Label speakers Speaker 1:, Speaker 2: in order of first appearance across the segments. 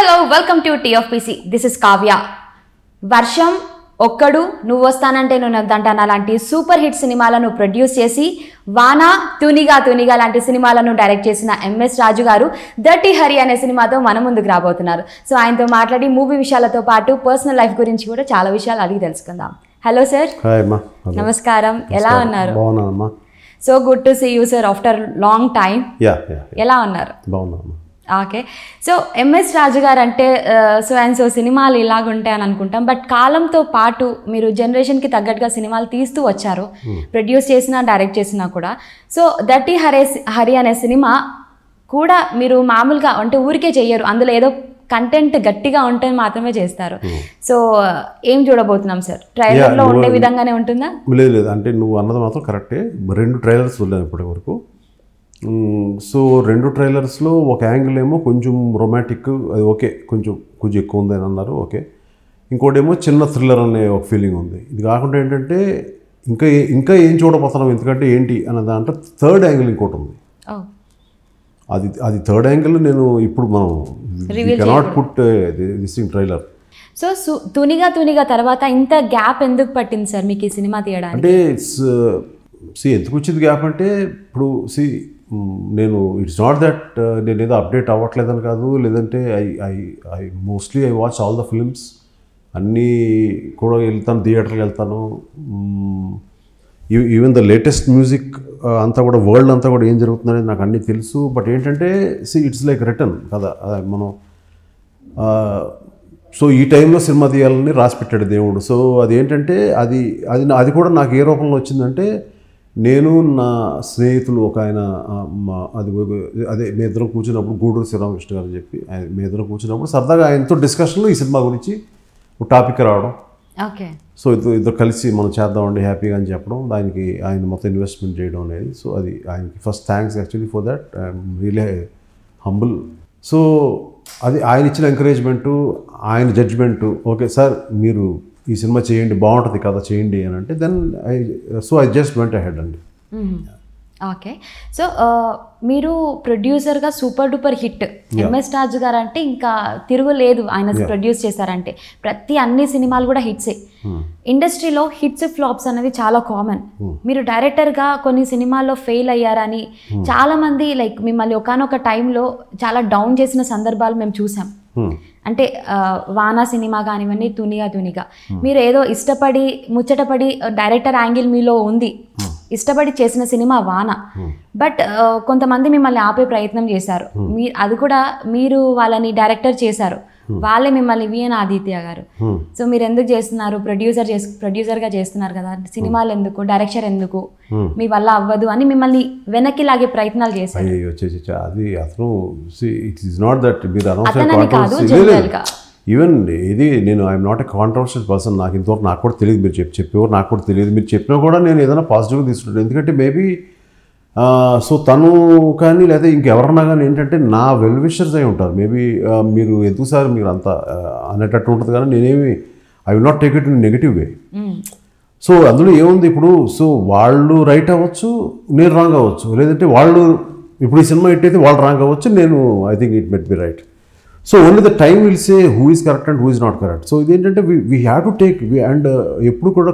Speaker 1: Hello welcome to TFPC this is Kavya వర్షం ఒక్కడు నువ్వు వస్తానంటే నువ్వు నద్దంటానా లాంటి సూపర్ హిట్ సినిమాలను ప్రొడ్యూస్ చేసి వాన తునిగా తునిగా లాంటి సినిమాలను డైరెక్ట్ చేసిన ఎంఎస్ రాజు గారు దర్టీ హరి అనే సినిమాతో మన ముందుకు రాబోతున్నారు సో ఆయనతో మాట్లాడి మూవీ విషయాలతో పాటు పర్సనల్ లైఫ్ గురించి కూడా చాలా విషయాలు అడిగి తెలుసుకుందాం హలో సార్ నమస్కారం ఎలా ఉన్నారు so good to see you sir after long time ఎలా ఉన్నారు okay so MS Raju garu అంటే సో అండ్ సో సినిమాలు ఇలాగుంటాయి అని అనుకుంటాం బట్ కాలంతో పాటు మీరు జనరేషన్కి తగ్గట్టుగా సినిమాలు తీస్తూ వచ్చారు ప్రొడ్యూస్ hmm. చేసినా డైరెక్ట్ చేసినా కూడా సో దట్ ఈ హరే హరి అనే సినిమా కూడా మీరు మామూలుగా అంటే ఊరికే చెయ్యరు అందులో ఏదో కంటెంట్ గట్టిగా ఉంటే మాత్రమే చేస్తారు సో hmm. ఏం చూడబోతున్నాం సార్ ట్రైలర్లో ఉండే విధంగానే ఉంటుందా
Speaker 2: లేదు లేదు అంటే నువ్వు అన్నది మాత్రం కరెక్టే రెండు ట్రైలర్స్ చూడలేదు ఇప్పటివరకు సో రెండు ట్రైలర్స్లో ఒక యాంగిల్ ఏమో కొంచెం రొమాంటిక్ అది ఓకే కొంచెం కొంచెం ఎక్కువ ఉంది అని అన్నారు ఓకే ఇంకోటేమో చిన్న థ్రిల్లర్ అనే ఒక ఫీలింగ్ ఉంది ఇది కాకుండా ఏంటంటే ఇంకా ఇంకా ఏం చూడబోతున్నాం ఎందుకంటే ఏంటి అన్న దాంట్లో థర్డ్ యాంగిల్ ఇంకోటి ఉంది అది అది థర్డ్ యాంగిల్ నేను ఇప్పుడు మనం కెనాట్ పుట్ విసింగ్ ట్రైలర్
Speaker 1: సో తునిగా తునిగా తర్వాత ఇంత గ్యాప్ ఎందుకు పట్టింది సార్ మీకు ఈ సినిమా తీయడానికి అంటే
Speaker 2: సి ఎందుకు వచ్చింది గ్యాప్ అంటే ఇప్పుడు సి నేను ఇట్స్ నాట్ దట్ నేను ఏదో అప్డేట్ అవ్వట్లేదని కాదు లేదంటే I I I mostly I watch all the films అన్నీ కూడా వెళ్తాను థియేటర్కి వెళ్తాను ఈవెన్ ద లేటెస్ట్ మ్యూజిక్ అంతా కూడా వరల్డ్ అంతా కూడా ఏం జరుగుతుందనేది నాకు అన్నీ తెలుసు బట్ ఏంటంటే సి ఇట్స్ లైక్ రిటర్న్ కదా మనం సో ఈ టైంలో సినిమా తీయాలని రాసి పెట్టాడు దేవుడు సో అదేంటంటే అది అది అది కూడా నాకు ఏ రూపంలో వచ్చిందంటే నేను నా స్నేహితులు ఒక ఆయన అది అదే మీ ఇద్దరం కూర్చున్నప్పుడు గూడూరు శ్రీరామకృష్ణ గారు అని చెప్పి ఆయన మీ ఇద్దరం కూర్చున్నప్పుడు సరదాగా ఆయనతో డిస్కషన్లో ఈ సినిమా గురించి టాపిక్ రావడం ఓకే సో ఇద్దరు ఇద్దరు కలిసి మనం చేద్దామండి హ్యాపీగా అని చెప్పడం దానికి ఆయన మొత్తం ఇన్వెస్ట్మెంట్ చేయడం అనేది సో అది ఆయనకి first thanks actually for that I'm really humble so అది ఆయన ఇచ్చిన ఎంకరేజ్మెంటు ఆయన జడ్జ్మెంటు ఓకే సార్ మీరు ఈ సినిమా చేయండి బాగుంటుంది కదా చేయండి అని అంటే then I so I just went ahead అండి
Speaker 1: ఓకే సో మీరు ప్రొడ్యూసర్గా super duper hit MS Raju garu అంటే ఇంకా తిరుగులేదు ఆయన ప్రొడ్యూస్ చేశారంటే ప్రతి అన్ని సినిమాలు కూడా హిట్సే hmm. ఇండస్ట్రీలో హిట్స్ ఫ్లాప్స్ అనేది చాలా కామన్ hmm. మీరు డైరెక్టర్గా కొన్ని సినిమాల్లో ఫెయిల్ అయ్యారని hmm. చాలామంది లైక్ మిమ్మల్ని ఒకనొక టైంలో చాలా డౌన్ చేసిన సందర్భాలు మేము చూసాం అంటే వానా సినిమా కానివ్వండి తునిగా తునిగా hmm. మీరు ఏదో ఇష్టపడి ముచ్చటపడి డైరెక్టర్ యాంగిల్ మీలో ఉంది hmm. ఇష్టపడి చేసిన సినిమా వాన బట్ hmm. కొంతమంది మిమ్మల్ని ఆపే ప్రయత్నం చేశారు మీ అది కూడా మీరు వాళ్ళని డైరెక్టర్ చేశారు Hmm. వాళ్ళే మిమ్మల్ని వియన్ ఆదిత్య గారు hmm. సో మీరు ఎందుకు చేస్తున్నారు ప్రొడ్యూసర్ చేసు ప్రొడ్యూసర్గా చేస్తున్నారు కదా సినిమాలు ఎందుకు డైరెక్షన్ ఎందుకు hmm. మీ వల్ల అవ్వదు అని మిమ్మల్ని వెనక్కి లాగే ప్రయత్నాలు చేస్తారు
Speaker 2: అది నాట్ ఈవెన్ ఇది నేను I'm not a controversial person నాకు ఇంతవరకు నాకు కూడా తెలియదు మీరు చెప్పి చెప్పేవారు నాకు కూడా తెలియదు మీరు చెప్పినా కూడా నేను ఏదైనా పాజిటివ్గా తీసుకుంటాను ఎందుకంటే మేబీ సో తను కానీ లేదా ఇంకెవరన్నా కానీ ఏంటంటే నా వెల్ విషర్స్ అయి ఉంటారు మేబీ మీరు ఎందుకు సార్ మీరు అంత అనేటట్టు ఉంటుంది కానీ నేనేమి I will not take it in negative way so అందులో ఏముంది ఇప్పుడు సో వాళ్ళు రైట్ అవ్వచ్చు నేను రాంగ్ అవ్వచ్చు లేదంటే వాళ్ళు ఇప్పుడు ఈ సినిమా ఎట్టయితే వాళ్ళు రాంగ్ అవ్వచ్చు నేను I think it might be right so only the time will say who is correct and who is not correct so ఇదేంటంటే we have to take and ఎప్పుడు కూడా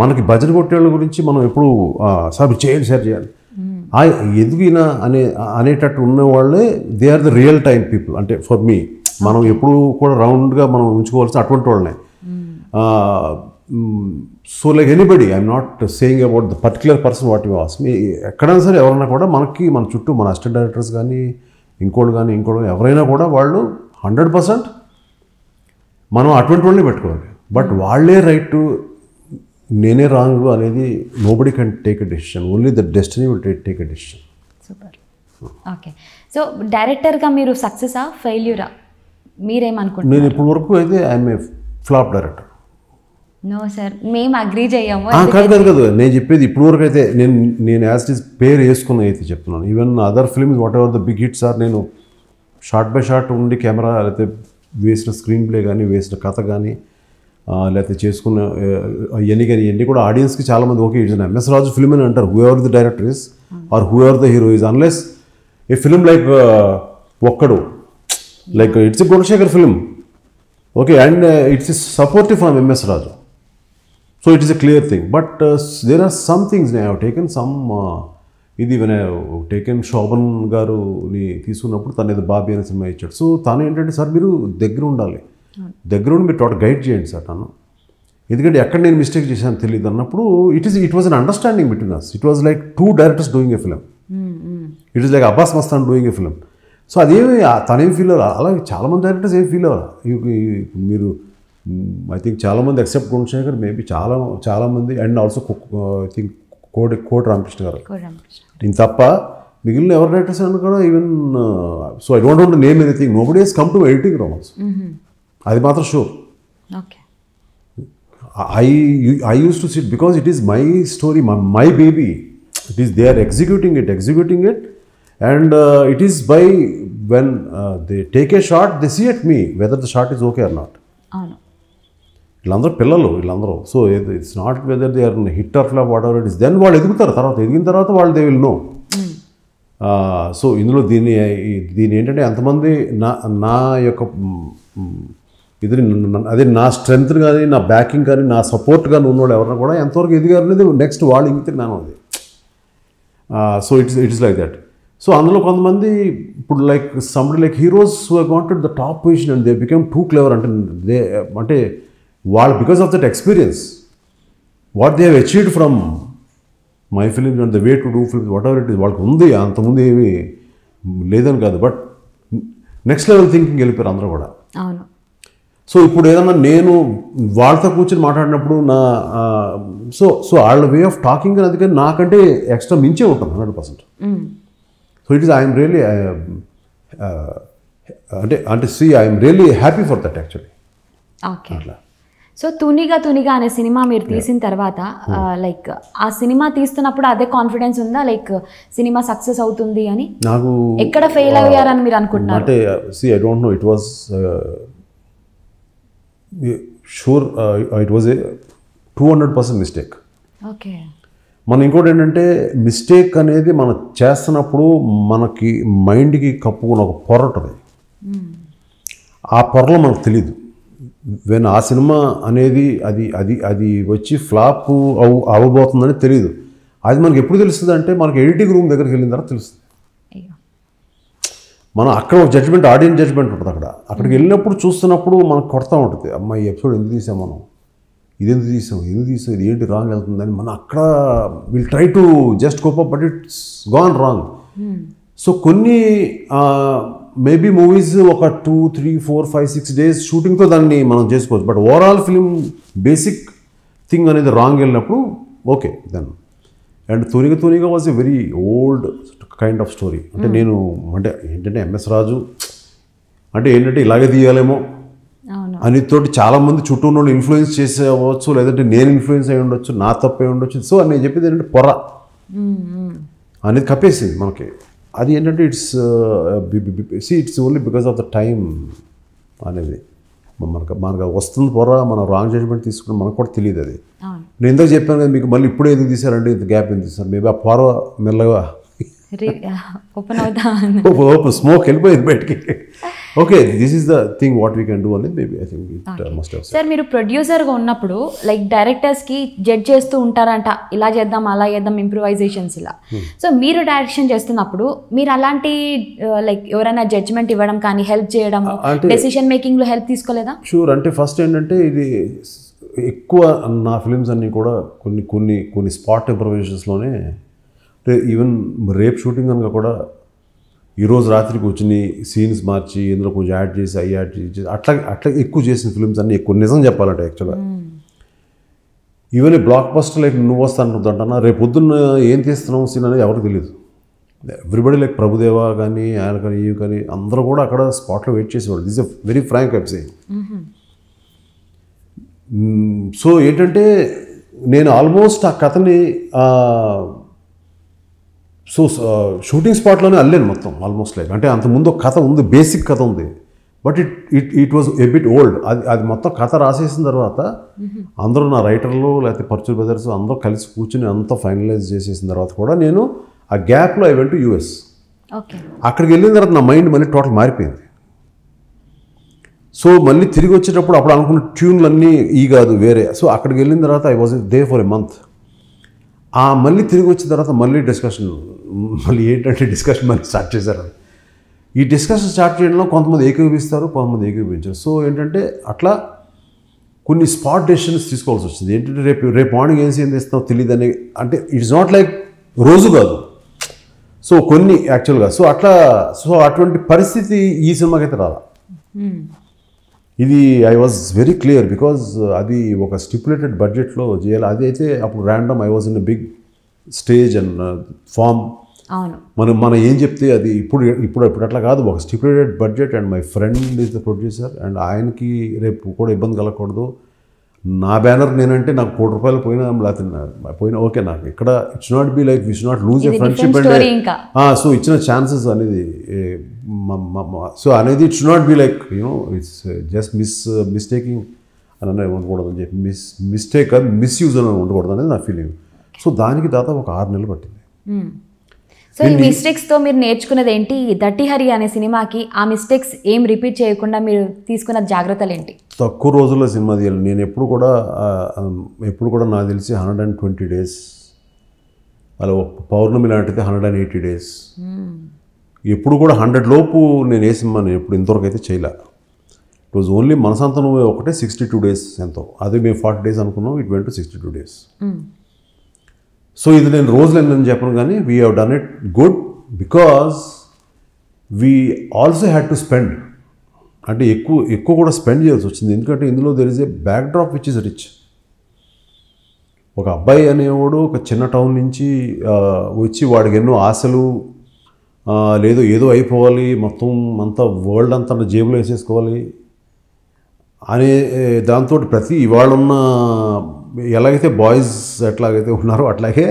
Speaker 2: మనకి భజన కొట్టేళ్ళ గురించి మనం ఎప్పుడు సార్ చేయాలి సార్ hmm. చేయాలి ఎదిగినా అనే అనేటట్టు ఉన్నవాళ్ళే they are the real time people అంటే ఫర్ మీ మనం ఎప్పుడు కూడా రౌండ్గా మనం ఉంచుకోవాల్సిన అటువంటి వాళ్ళనే so like anybody I'm not saying about the particular person what you ask me మీ ఎక్కడైనా సరే ఎవరైనా కూడా మనకి మన చుట్టూ మన అసిస్టెంట్ డైరెక్టర్స్ కానీ ఇంకోళ్ళు కానీ ఇంకోళ్ళు ఎవరైనా కూడా వాళ్ళు హండ్రెడ్ పర్సెంట్ మనం అటువంటి వాళ్ళని పెట్టుకోవాలి బట్ hmm. వాళ్ళే రైట్ టు నేనే రాంగ్ అనేది nobody can take a decision only the destiny will take a decision
Speaker 1: super okay so డైరెక్టర్గా మీరు సక్సెసా ఫెయిల్యూరా మీరేమనుకుంటున్నారు నేను
Speaker 2: ఇప్పటి వరకు అయితే I'm a flop director
Speaker 1: no sir మేము అగ్రీ చేయము కాదు కాదు
Speaker 2: కాదు నేను చెప్పేది ఇప్పుడు వరకు అయితే నేను నేను యాజ్ ఇస్ పేరు వేసుకుని అయితే చెప్తున్నాను even other films whatever the big hits are నేను షార్ట్ బై షార్ట్ ఉండి కెమెరా లేకపోతే వేసిన స్క్రీన్ ప్లే కానీ వేసిన కథ కానీ లేకపోతే చేసుకున్న అవన్నీ కానీ ఇవన్నీ కూడా ఆడియన్స్కి చాలామంది okay it's MS Raju film అని అంటారు whoever the director is or whoever the hero is unless a film like Okkadu like it's a Gunasekhar film okay and it's is supportive from MS Raju so it is a clear thing but there are some things నే have taken some ఇది వినే taken Shobhan గారుని తీసుకున్నప్పుడు తను ఏదో బాబీ అనే cinema ఇచ్చాడు so తను ఏంటంటే సార్ మీరు దగ్గర ఉండాలి దగ్గరుండి మీరు టోటల్ గైడ్ చేయండి సార్ నన్ను ఎందుకంటే ఎక్కడ నేను మిస్టేక్ చేశాను తెలియదు అన్నప్పుడు it is it was an understanding between us it was like two directors doing a film it is like Abbas Mastan doing a film so అదేమి తనేం ఫీల్ అవ్వాలి అలాగే చాలామంది డైరెక్టర్స్ ఏం ఫీల్ అవ్వాలి మీరు ఐ థింక్ చాలామంది ఎక్సెప్ట్ గుణశేఖర్ మేబీ చాలా చాలామంది అండ్ ఆల్సో ఐ థింక్ కోటి కోటి రామకృష్ణ గారు నేను తప్ప మిగిలిన ఎవరు డైరెక్టర్స్ అన్న కూడా even so I don't want name anything nobody has come to editing rooms అది మాత్రం sure I I used to sit because it is my story my baby it is they are executing it executing it and it is by when they take a shot they see at me whether the shot is okay or not వీళ్ళందరూ పిల్లలు వీళ్ళందరూ so it's not whether they are hit or flop whatever it is then వాళ్ళు ఎదుగుతారు తర్వాత ఎదిగిన తర్వాత వాళ్ళు they will know so ఇందులో దీని దీని ఏంటంటే ఎంతమంది నా నా యొక్క ఇది అదే నా స్ట్రెంగ్త్ కానీ నా బ్యాకింగ్ కానీ నా సపోర్ట్ కానీ ఉన్నవాళ్ళు ఎవరైనా కూడా ఎంతవరకు ఎదిగారు అనేది నెక్స్ట్ వాళ్ళు ఇంక నేను అది so it's it's like that so అందులో కొంతమంది ఇప్పుడు like someday like heroes wanted the top position and they become too clever అంటే దే అంటే వాళ్ళు because of that experience what they have achieved from my films and the way to do films whatever it is వాళ్ళకి ఉంది అంతకుముందు ఏమీ లేదని కాదు but next level thinking వెళ్ళిపోయారు అందరూ కూడా అవును సో ఇప్పుడు ఏదన్నా నేను వాళ్ళతో కూర్చొని మాట్లాడినప్పుడు నా సో సో వాళ్ళ వే ఆఫ్ టాకింగ్ అనేది కానీ నాకంటే ఎక్స్ట్రా మించే ఉంటుంది hundred percent so it is I'm really అంటే అంటే see I'm really happy for that actually అట్లా
Speaker 1: సో తునిగా తునిగా అనే సినిమా మీరు తీసిన తర్వాత లైక్ hmm. ఆ సినిమా తీస్తున్నప్పుడు అదే కాన్ఫిడెన్స్ ఉందా లైక్ సినిమా సక్సెస్ అవుతుంది అని నాకు ఎక్కడ ఫెయిల్ అయ్యారని మీరు అనుకుంటున్నారు అంటే
Speaker 2: see I don't know it was sure it was a two hundred percent mistake okay మనం ఇంకోటి ఏంటంటే మిస్టేక్ అనేది మనం చేస్తున్నప్పుడు మనకి మైండ్కి కప్పుకున్న ఒక పొర ఉంటుంది ఆ పొరలో మనకు తెలియదు వెన్ ఆ సినిమా అనేది అది అది అది వచ్చి ఫ్లాప్ అవ్వబోతుందని తెలియదు అది మనకి ఎప్పుడు తెలుస్తుంది అంటే మనకి ఎడిటింగ్ రూమ్ దగ్గరికి వెళ్ళిన తర్వాత తెలుస్తుంది మనం అక్కడ ఒక జడ్జ్మెంట్ ఆడియన్స్ జడ్జ్మెంట్ ఉంటుంది అక్కడ అక్కడికి వెళ్ళినప్పుడు చూస్తున్నప్పుడు మనకు కొడతా ఉంటుంది అమ్మాయి ఈ ఎపిసోడ్ ఎందుకు తీసాం మనం ఇది ఎందుకు తీసాం ఎందుకు తీసాం ఇది ఏంటి రాంగ్ వెళ్తుందని మనం అక్కడ will try to just cope but it's gone wrong so కొన్ని మేబీ మూవీస్ ఒక two three four five six days షూటింగ్తో దాన్ని మనం చేసుకోవచ్చు but overall film basic thing అనేది రాంగ్ వెళ్ళినప్పుడు okay then and Tuniga Tuniga was a very old kind of story అంటే hmm. నేను అంటే ఏంటంటే ఎంఎస్ రాజు అంటే ఏంటంటే ఇలాగే తీయాలేమో అని తోటి చాలామంది చుట్టూ ఉన్న ఇన్ఫ్లుయెన్స్ చేసేవచ్చు లేదంటే నేను ఇన్ఫ్లుయెన్స్ అయి ఉండొచ్చు నా తప్పు అయి ఉండొచ్చు సో అని నేను చెప్పేది ఏంటంటే పొర hmm, hmm. అనేది కప్పేసింది మనకి అది ఏంటంటే it's see it's only because of the time అనేది మనకు మనకు వస్తుంది పొర మనం రాంగ్ జడ్జ్మెంట్ తీసుకుని మనకు కూడా తెలియదు అది నేను ఎందుకు చెప్పాను కదా మీకు మళ్ళీ ఇప్పుడు ఎందుకు తీశారండి ఇంత గ్యాప్ ఎందుకు తీసారు మేబీ ఆ పొర మెల్లగా ఓపెన్ అవుతా ఓపెన్ స్మోక్ వెళ్ళిపోయింది బయటికి okay this is the thing what we can do maybe I think it must have
Speaker 1: sir మీరు ప్రొడ్యూసర్గా ఉన్నప్పుడు లైక్ డైరెక్టర్స్కి జడ్జ్ చేస్తూ ఉంటారంట ఇలా చేద్దాం అలా చేద్దాం ఇంప్రూవైజేషన్స్ ఇలా సో hmm. మీరు డైరెక్షన్ చేస్తున్నప్పుడు మీరు అలాంటి లైక్ uh, ఎవరైనా జడ్జ్మెంట్ ఇవ్వడం కానీ హెల్ప్ చేయడం డెసిషన్ మేకింగ్లో హెల్ప్ తీసుకోలేదా
Speaker 2: షూర్ అంటే ఫస్ట్ ఏంటంటే ఇది ఎక్కువ నా ఫిలిమ్స్ అన్నీ కూడా కొన్ని కొన్ని కొన్ని స్పాట్ ఇంప్రూవైజేషన్స్లోనే అంటే ఈవెన్ రేప్ షూటింగ్ కనుక కూడా ఈరోజు రాత్రికి వచ్చినాయి సీన్స్ మార్చి ఇందులో కొంచెం యాడ్ చేసి అవి యాడ్ చేసి అట్లా అట్లా ఎక్కువ చేసిన ఫిల్మ్స్ అన్నీ ఎక్కువ నిజం చెప్పాలంటే యాక్చువల్గా ఈవెన్ బ్లాక్ బస్టర్ లైక్ నువ్వు వస్తాను అంటున్నా రేపు పొద్దున్న ఏం తీస్తున్నావు సీన్ అనేది ఎవరికి తెలియదు ఎవ్రీబడి లైక్ ప్రభుదేవా కానీ ఆయన కానీ ఇవి కానీ అందరూ కూడా అక్కడ స్పాట్లో వెయిట్ చేసేవాళ్ళు this a very frank web so ఏంటంటే నేను ఆల్మోస్ట్ ఆ కథని సో షూటింగ్ స్పాట్లోనే అల్లేను మొత్తం ఆల్మోస్ట్ లైక్ అంటే అంతకుముందు ఒక కథ ఉంది బేసిక్ కథ ఉంది but it it it was a bit old అది అది మొత్తం కథ రాసేసిన తర్వాత అందరూ నా రైటర్లు లేకపోతే పర్చూర్ బ్రదర్స్ అందరూ కలిసి కూర్చుని అంతా ఫైనలైజ్ చేసేసిన తర్వాత కూడా నేను ఆ గ్యాప్లో ఐ వెంట యూఎస్ అక్కడికి వెళ్ళిన తర్వాత నా మైండ్ మళ్ళీ టోటల్ మారిపోయింది సో మళ్ళీ తిరిగి వచ్చేటప్పుడు అప్పుడు అనుకున్న అన్నీ ఈ కాదు వేరే సో అక్కడికి వెళ్ళిన తర్వాత I was there for a month ఆ మళ్ళీ తిరిగి వచ్చిన తర్వాత మళ్ళీ డిస్కషన్ మళ్ళీ ఏంటంటే డిస్కషన్ మళ్ళీ స్టార్ట్ చేశారు ఈ డిస్కషన్ స్టార్ట్ చేయడంలో కొంతమంది ఏకీపిస్తారు కొంతమంది ఏకీపించారు సో ఏంటంటే అట్లా కొన్ని స్పాట్ డెసిషన్స్ తీసుకోవాల్సి వచ్చింది ఏంటంటే రేపు రేపు మార్నింగ్ ఏం ఏం తీస్తావు తెలియదు అని అంటే ఇట్స్ నాట్ లైక్ రోజు కాదు సో కొన్ని యాక్చువల్గా సో అట్లా సో అటువంటి పరిస్థితి ఈ సినిమాకైతే రాలా ఇది I was very clear because అది ఒక స్టిపులేటెడ్ బడ్జెట్లో చేయాలి అది అయితే అప్పుడు random I was in big stage and form మనం మనం ఏం చెప్తే అది ఇప్పుడు ఇప్పుడు ఇప్పుడు అట్లా కాదు ఒక stipulated budget and my friend is the producer and ఆయనకి రేపు కూడా ఇబ్బంది కలగకూడదు నా బ్యానర్ నేనంటే నాకు కోటి రూపాయలు పోయినా లేకపోతే పోయినా ఓకే నాకు ఇక్కడ it's not be like wish not lose a friendship and so ఇచ్చిన ఛాన్సెస్ అనేది సో అనేది it's not be like you know it's just miss mistaking అని అనేది ఉండకూడదు అని చెప్పి మిస్ మిస్టేక్ అని మిస్యూజ్ అని ఉండకూడదు అనేది నా ఫీలింగ్ సో దానికి దాదాపు ఒక ఆరు నెలలు పట్టింది
Speaker 1: hmm. సో ఈ మిస్టేక్స్ తో మీరు నేర్చుకున్నది ఏంటి దట్టి హరి అనే సినిమాకి ఆ మిస్టేక్స్ ఏం రిపీట్ చేయకుండా మీరు తీసుకున్న జాగ్రత్తలు ఏంటి
Speaker 2: తక్కువ రోజుల్లో సినిమా తీయాలి నేను ఎప్పుడు కూడా ఎప్పుడు కూడా నాకు తెలిసి హండ్రెడ్ అండ్ ట్వంటీ డేస్ అలా పౌర్ణమి లాంటిది హండ్రెడ్ అండ్ ఎయిటీ డేస్ ఎప్పుడు కూడా హండ్రెడ్ లోపు నేను ఏ సినిమా నేను ఎప్పుడు ఇంతవరకు అయితే చేయలే ఇట్ వాజ్ ఓన్లీ మనసంతా నువ్వు ఒకటే సిక్స్టీ టూ డేస్ ఎంతో అది మేము ఫార్టీ డేస్ అనుకున్నాం it went sixty two days so ఇది నేను రోజులు ఎన్నని చెప్పను కానీ we have done it good because we also had to spend అంటే ఎక్కువ ఎక్కువ కూడా స్పెండ్ చేయాల్సి వచ్చింది ఎందుకంటే ఇందులో there is a backdrop which is rich ఒక అబ్బాయి అనేవాడు ఒక చిన్న టౌన్ నుంచి వచ్చి వాడికి ఎన్నో ఆశలు లేదో ఏదో అయిపోవాలి మొత్తం అంతా వరల్డ్ అంతా జేబులో వేసేసుకోవాలి అనే దాంతో ప్రతి ఇవాళ ఉన్న ఎలాగైతే బాయ్స్ ఎట్లాగైతే ఉన్నారో అట్లాగే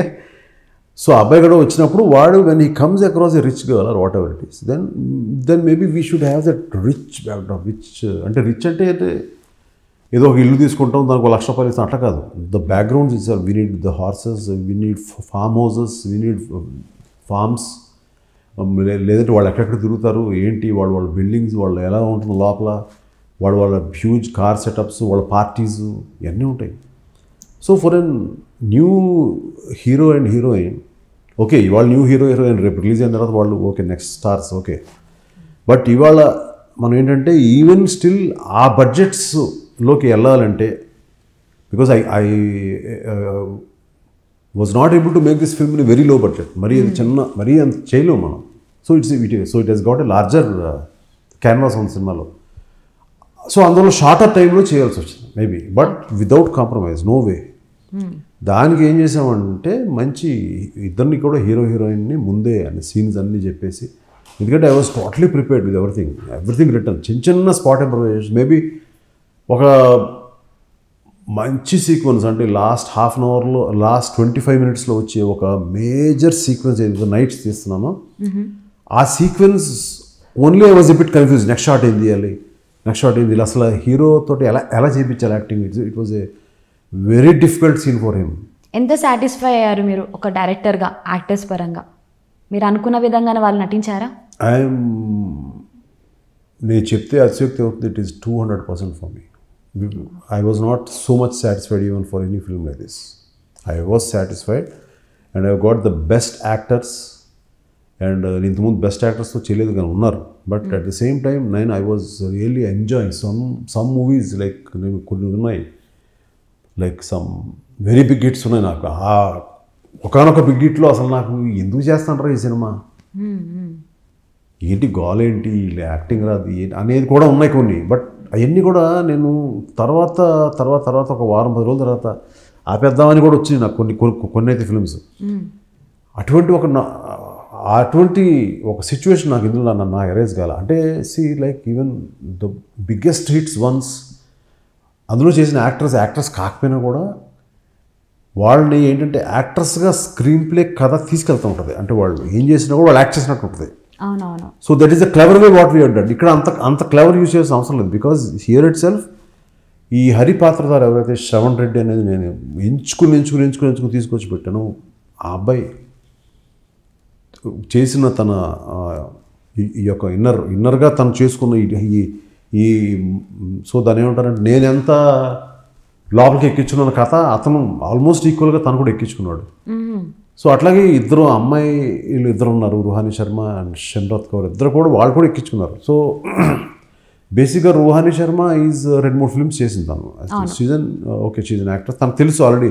Speaker 2: సో అబ్బాయి కూడా వచ్చినప్పుడు వాడు when he comes across a rich girl or whatever it is then then maybe we should have that rich backdrop rich అంటే రిచ్ అంటే అంటే ఏదో ఒక ఇల్లు తీసుకుంటాం దానికి ఒక లక్ష రూపాయలు ఇస్తాం అట్లా కాదు ద బ్యాక్గ్రౌండ్స్ ఇచ్చారు we need the horses we need farm houses we need farms లేదంటే వాళ్ళు ఎక్కడెక్కడ తిరుగుతారు ఏంటి వాళ్ళు వాళ్ళ బిల్డింగ్స్ వాళ్ళు ఎలా ఉంటుంది లోపల వాళ్ళు వాళ్ళ హ్యూజ్ కార్ సెటప్స్ వాళ్ళ పార్టీస్ ఇవన్నీ ఉంటాయి so for an new hero and heroine okay ఇవాళ న్యూ హీరో హీరోయిన్ రేపు రిలీజ్ అయిన తర్వాత వాళ్ళు okay next stars okay but ఇవాళ మనం ఏంటంటే ఈవెన్ స్టిల్ ఆ బడ్జెట్స్లోకి వెళ్ళాలంటే because I I was not able to make this in very low budget మరీ అది hmm. చిన్న మరీ అంత చేయలేము మనం so it's it so it has got a larger canvas on సినిమాలో సో అందులో షార్టర్ టైంలో చేయాల్సి వచ్చింది maybe but without compromise no way దానికి ఏం చేసామంటే మంచి ఇద్దరిని కూడా హీరో హీరోయిన్ని ముందే అని సీన్స్ అన్నీ చెప్పేసి ఎందుకంటే I was totally prepared with everything everything written చిన్న చిన్న స్పాట్ ఇంప్రూవైజేషన్ మేబీ ఒక మంచి సీక్వెన్స్ అంటే లాస్ట్ హాఫ్ అన్ అవర్లో లాస్ట్ ట్వంటీ ఫైవ్ మినిట్స్లో వచ్చే ఒక మేజర్ సీక్వెన్స్ ఏదైతే నైట్స్ తీస్తున్నానో ఆ sequence only I was it confuse next shot ఏం చేయాలి నెక్స్ట్ షాట్ ఏంది అసలు హీరోతో ఎలా ఎలా చేయించాలి acting it's it was a very difficult scene for him
Speaker 1: ఎంత సాటిస్ఫై అయ్యారు మీరు ఒక డైరెక్టర్గా యాక్టర్స్ పరంగా మీరు అనుకున్న విధంగానే వాళ్ళు నటించారా
Speaker 2: ఐఎమ్ నేను చెప్తే అత్యుక్తి అవుతుంది it is two hundred percent for me I was not so much satisfied even for any film like this I was satisfied and I got the best actors and ఇంతకుముందు బెస్ట్ యాక్టర్స్తో చేయలేదు కానీ ఉన్నారు but at the same time nine I was really enjoying some some movies like కొన్ని ఉన్నాయి like some very big hits ఉన్నాయి నాకు ఆ ఒకనొక బిగ్ హిట్లో అసలు నాకు ఎందుకు చేస్తానరా ఈ సినిమా ఏంటి గోలేంటి యాక్టింగ్ రాదు ఏంటి అనేది కూడా ఉన్నాయి కొన్ని బట్ అవన్నీ కూడా నేను తర్వాత తర్వాత తర్వాత ఒక వారం పది రోజుల తర్వాత ఆపేద్దామని కూడా వచ్చింది నాకు కొన్ని కొన్ని అయితే ఫిల్మ్స్ అటువంటి ఒక అటువంటి ఒక సిచ్యువేషన్ నాకు ఇందులో నన్ను నా ఎరేజ్ కాల అంటే see like even the biggest hits ones అందులో చేసిన యాక్టర్స్ యాక్టర్స్ కాకపోయినా కూడా వాళ్ళని ఏంటంటే యాక్టర్స్గా స్క్రీన్ ప్లే కథ తీసుకెళ్తూ ఉంటుంది అంటే వాళ్ళు ఏం చేసినా కూడా వాళ్ళు యాక్ట్ చేసినట్టు ఉంటుంది so that is the clever way what we added ఇక్కడ అంత అంత క్లవర్ యూజ్ చేసిన అవసరం లేదు బికాజ్ హియర్ ఇట్ సెల్ఫ్ ఈ హరి ద్వారా ఎవరైతే శ్రవణ్ రెడ్డి అనేది నేను ఎంచుకుని ఎంచుకుని ఎంచుకుని ఎంచుకుని తీసుకొచ్చి పెట్టాను ఆ అబ్బాయి చేసిన తన ఈ యొక్క ఇన్నర్ ఇన్నర్గా తను చేసుకున్న ఈ ఈ సో దాని ఏమంటారంటే నేను ఎంత లోపలికి ఎక్కించుకున్నాను కథ అతను ఆల్మోస్ట్ ఈక్వల్గా తను కూడా ఎక్కించుకున్నాడు సో అట్లాగే ఇద్దరు అమ్మాయి వీళ్ళు ఇద్దరు ఉన్నారు రుహాని శర్మ అండ్ షన్రత్ కౌర్ ఇద్దరు కూడా వాళ్ళు కూడా ఎక్కించుకున్నారు సో బేసిక్గా రుహాని శర్మ ఈజ్ రెండు మూడు ఫిల్మ్స్ చేసింది తను సీజన్ ఓకే సీజన్ యాక్టర్ తనకు తెలుసు ఆల్రెడీ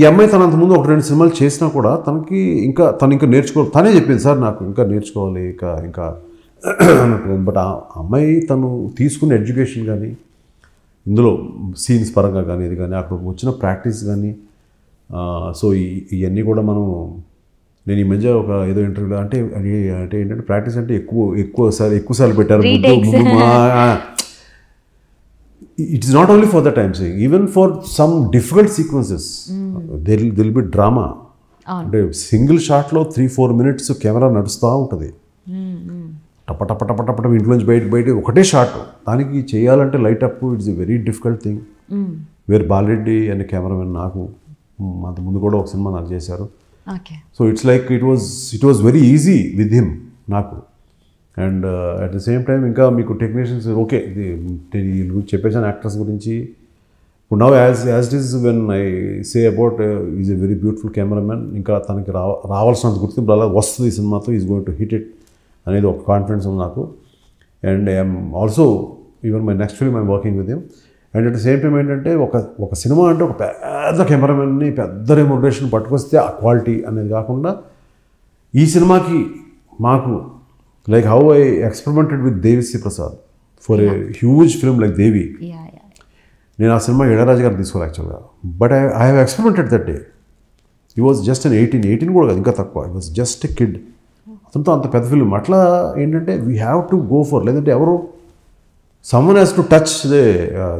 Speaker 2: ఈ అమ్మాయి తన అంతకుముందు ఒక రెండు సినిమాలు చేసినా కూడా తనకి ఇంకా తను ఇంకా నేర్చుకో తనే చెప్పింది సార్ నాకు ఇంకా నేర్చుకోవాలి ఇంకా ఇంకా బట్ ఆ అమ్మాయి తను తీసుకున్న ఎడ్యుకేషన్ కానీ ఇందులో సీన్స్ పరంగా కానీ ఇది కానీ అక్కడ వచ్చిన ప్రాక్టీస్ కానీ సో ఇవన్నీ కూడా మనం నేను ఈ మధ్య ఒక ఏదో ఇంటర్వ్యూలో అంటే అంటే ఏంటంటే ప్రాక్టీస్ అంటే ఎక్కువ ఎక్కువ సార్ ఎక్కువ సార్లు పెట్టారు it is not only for the time sing even for some difficult sequences hmm. దెల్ దిల్ బి డ్రామా అంటే సింగిల్ షాట్లో త్రీ ఫోర్ మినిట్స్ కెమెరా నడుస్తూ ఉంటుంది hmm, hmm. టపటపటపటపట ఇంట్లోంచి బయట బయట ఒకటే షాట్ దానికి చేయాలంటే light up it's a very difficult thing వేరు బాలరెడ్డి అనే కెమెరామెన్ నాకు అంత ముందు కూడా ఒక సినిమా నాకు చేశారు so it's like it was it was very easy with him నాకు and at the same time ఇంకా మీకు టెక్నీషియన్స్ ఓకే నేను చెప్పేసాను యాక్టర్స్ గురించి ఇప్పుడు now as as it is when I say about is a very beautiful cameraman ఇంకా తనకి రావాల్సినంత గుర్తింపు అలా వస్తుంది ఈ సినిమాతో is going to hit it అనేది ఒక కాన్ఫిడెన్స్ ఉంది నాకు and I'm also even my next film I'm working with him and at same time ఏంటంటే ఒక ఒక సినిమా అంటే ఒక పెద్ద కెమెరామెన్ని పెద్ద రెమోడేషన్ పట్టుకొస్తే ఆ క్వాలిటీ అనేది కాకుండా ఈ సినిమాకి మాకు like how I experimented with Sri Prasad for a huge film like Devi నేను ఆ సినిమా ఇళరాజు గారు తీసుకోవాలి యాక్చువల్గా but I I have experimented that day he was just an eighteen eighteen కూడా కాదు ఇంకా తక్కువ I was just a kid అతనితో అంత పెద్ద ఫిలిం అట్లా ఏంటంటే we have to go for లేదంటే ఎవరు someone has to touch they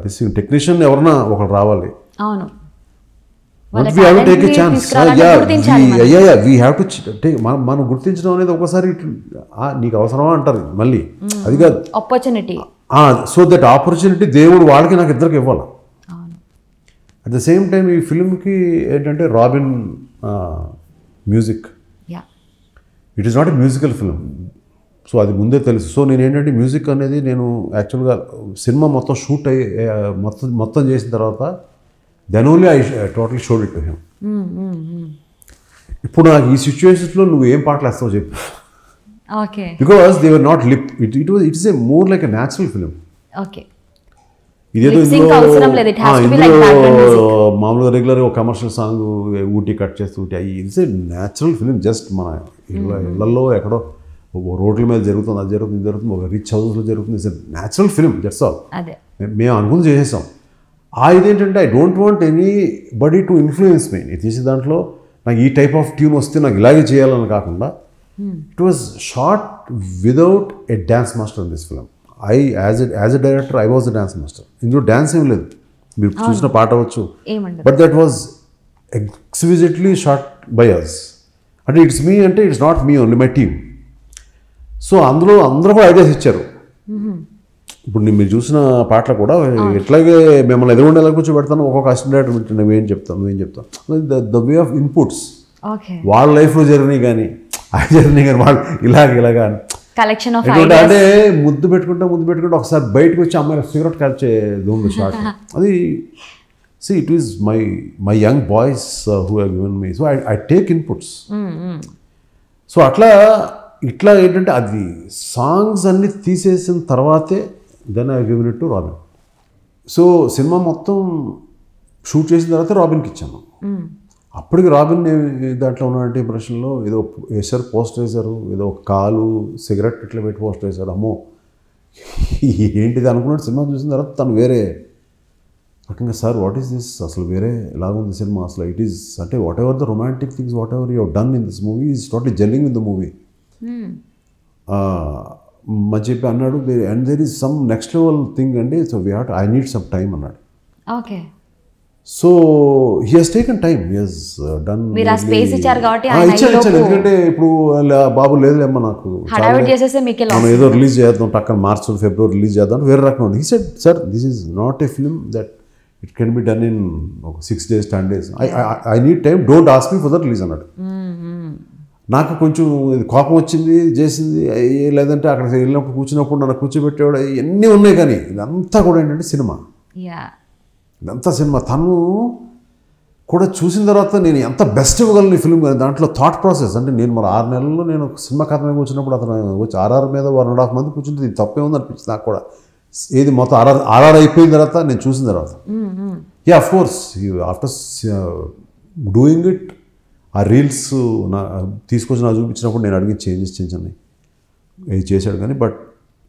Speaker 2: this technician ఎవరన్నా ఒకరు రావాలి
Speaker 1: అవును we have take a chance అయ్యా
Speaker 2: వీ హ్యావ్ టు టేక్ మనం గుర్తించడం అనేది ఒకసారి నీకు అవసరమా అంటారు మళ్ళీ అది కాదు ఆపర్చునిటీ సో దట్ ఆపర్చునిటీ దేవుడు వాళ్ళకి నాకు ఇద్దరికి ఇవ్వాలి అట్ ద సేమ్ టైం ఈ ఫిలింకి ఏంటంటే Robin music uh, it is not a musical film so అది ముందే తెలుసు సో నేను ఏంటంటే మ్యూజిక్ అనేది నేను యాక్చువల్గా సినిమా మొత్తం షూట్ అయ్యి మొత్తం మొత్తం చేసిన తర్వాత then only I total showed it him ఇప్పుడు నాకు ఈ సిచ్యువేషన్స్లో నువ్వు ఏం పాటలు వేస్తావు చెప్పు because they were not lip it it was it is a more like a natural film okay ఇదేదో ఇందులో ఇందులో మామూలుగా రెగ్యులర్గా ఒక కమర్షియల్ సాంగ్ ఊటీ కట్ చేస్తూ ఊటీ అయ్యి it's a natural film just మన ఇళ్ళ mm-hmm. ఇళ్లలో ఎక్కడో రోడ్ల మీద జరుగుతుంది అది జరుగుతుంది జరుగుతుంది ఒక రిచ్ హౌస్లో జరుగుతుంది it's natural film that's all మేము అనుకుని చేసేసాం ఆ ఇదేంటంటే I don't want anybody to influence me నేను తీసే దాంట్లో నాకు ఈ టైప్ ఆఫ్ ట్యూన్ వస్తే నాకు ఇలాగే చేయాలని కాకుండా it was shot without a dance master in this film I as as a director I was the dance master ఇందులో డ్యాన్స్ ఏం లేదు మీరు చూసిన పాట అవ్వచ్చు but that was exquisitely shot by us అంటే ఇట్స్ మీ అంటే it's not me only my team so అందులో అందరూ కూడా ఐడియాస్ ఇచ్చారు ఇప్పుడు నేను మీరు చూసిన పాటలు కూడా ఎట్లాగే మిమ్మల్ని ఎదురు ఉండేలా కూర్చోబెడతాను ఒక్కొక్క అసిస్టెంట్ డైరెక్టర్ పెట్టండి మేము ఏం చెప్తాం మేము చెప్తాం ద వే ఆఫ్ ఇన్పుట్స్ వాళ్ళ లైఫ్లో జర్నీ కానీ ఆ జర్నీ కానీ వాళ్ళు ఇలాగ ఇలాగా
Speaker 1: కలెక్షన్ ఆఫ్ అంటే
Speaker 2: ముద్దు పెట్టుకుంటా ముద్దు పెట్టుకుంటా ఒకసారి బయటకు వచ్చి అమ్మాయి సిగరెట్ కాల్చే చేయదు షాట్ అది see it is my my young boys who have given me so I take inputs so అట్లా ఇట్లా ఏంటంటే అది సాంగ్స్ అన్ని తీసేసిన తర్వాతే then I given it to Robin so సినిమా మొత్తం షూట్ చేసిన తర్వాత రాబిన్కి ఇచ్చాను mm. అప్పటికి రాబిన్ దాంట్లో ఉన్నటువంటి ప్రశ్నలు ఏదో వేసారు పోస్ట్ వేశారు ఏదో కాలు సిగరెట్ ఇట్లా పెట్టి పోస్ట్ వేశారు అమ్మో ఏంటిది అనుకున్నాడు సినిమా చూసిన తర్వాత తను వేరే రకంగా సార్ వాట్ ఈస్ దిస్ అసలు వేరే ఉంది సినిమా అసలు ఇట్ ఈస్ అంటే whatever the romantic things whatever you done in this movie is totally gelling in the movie మంచి చెప్పి అన్నాడు and there is some next level thing అండి so we had I need some time అన్నాడు okay so he he's taken time done మీరు ఆ space ఇచ్చారు
Speaker 1: కాబట్టి ఎందుకంటే
Speaker 2: ఇప్పుడు బాబు లేదులేమ్మా నాకు
Speaker 1: మనం ఏదో రిలీజ్
Speaker 2: చేద్దాం టక్కన మార్చ్ ఫిబ్రవరి రిలీజ్ చేద్దాం వేరే రకం ఉంది he said sir this is not a film that it can be done in ఒక six days ten days I need time don't ask me for the release అన్నాడు నాకు కొంచెం కోపం వచ్చింది చేసింది లేదంటే అక్కడికి వెళ్ళినప్పుడు కూర్చున్నప్పుడు నన్ను కూర్చోబెట్టేవాడు ఇవన్నీ ఉన్నాయి కానీ ఇదంతా కూడా ఏంటంటే సినిమా ఎంత సినిమా తను కూడా చూసిన తర్వాత నేను ఎంత బెస్ట్ ఇవ్వగలను ఈ ఫిల్మ్ కానీ దాంట్లో థాట్ ప్రాసెస్ అంటే నేను మరి ఆరు నెలల్లో నేను సినిమా కథ మీద కూర్చున్నప్పుడు అతను వచ్చి ఆర్ఆర్ మీద వన్ అండ్ హాఫ్ మంది కూర్చుంటే ఇది తప్పే ఉంది అనిపించింది నాకు కూడా ఏది మొత్తం ఆర్ఆర్ ఆర్ఆర్ అయిపోయిన తర్వాత నేను చూసిన తర్వాత ఈ of course after doing it ఆ రీల్స్ నా తీసుకొచ్చి నాకు చూపించినప్పుడు నేను అడిగి చేంజెస్ చేయించండి ఇది చేశాడు కానీ బట్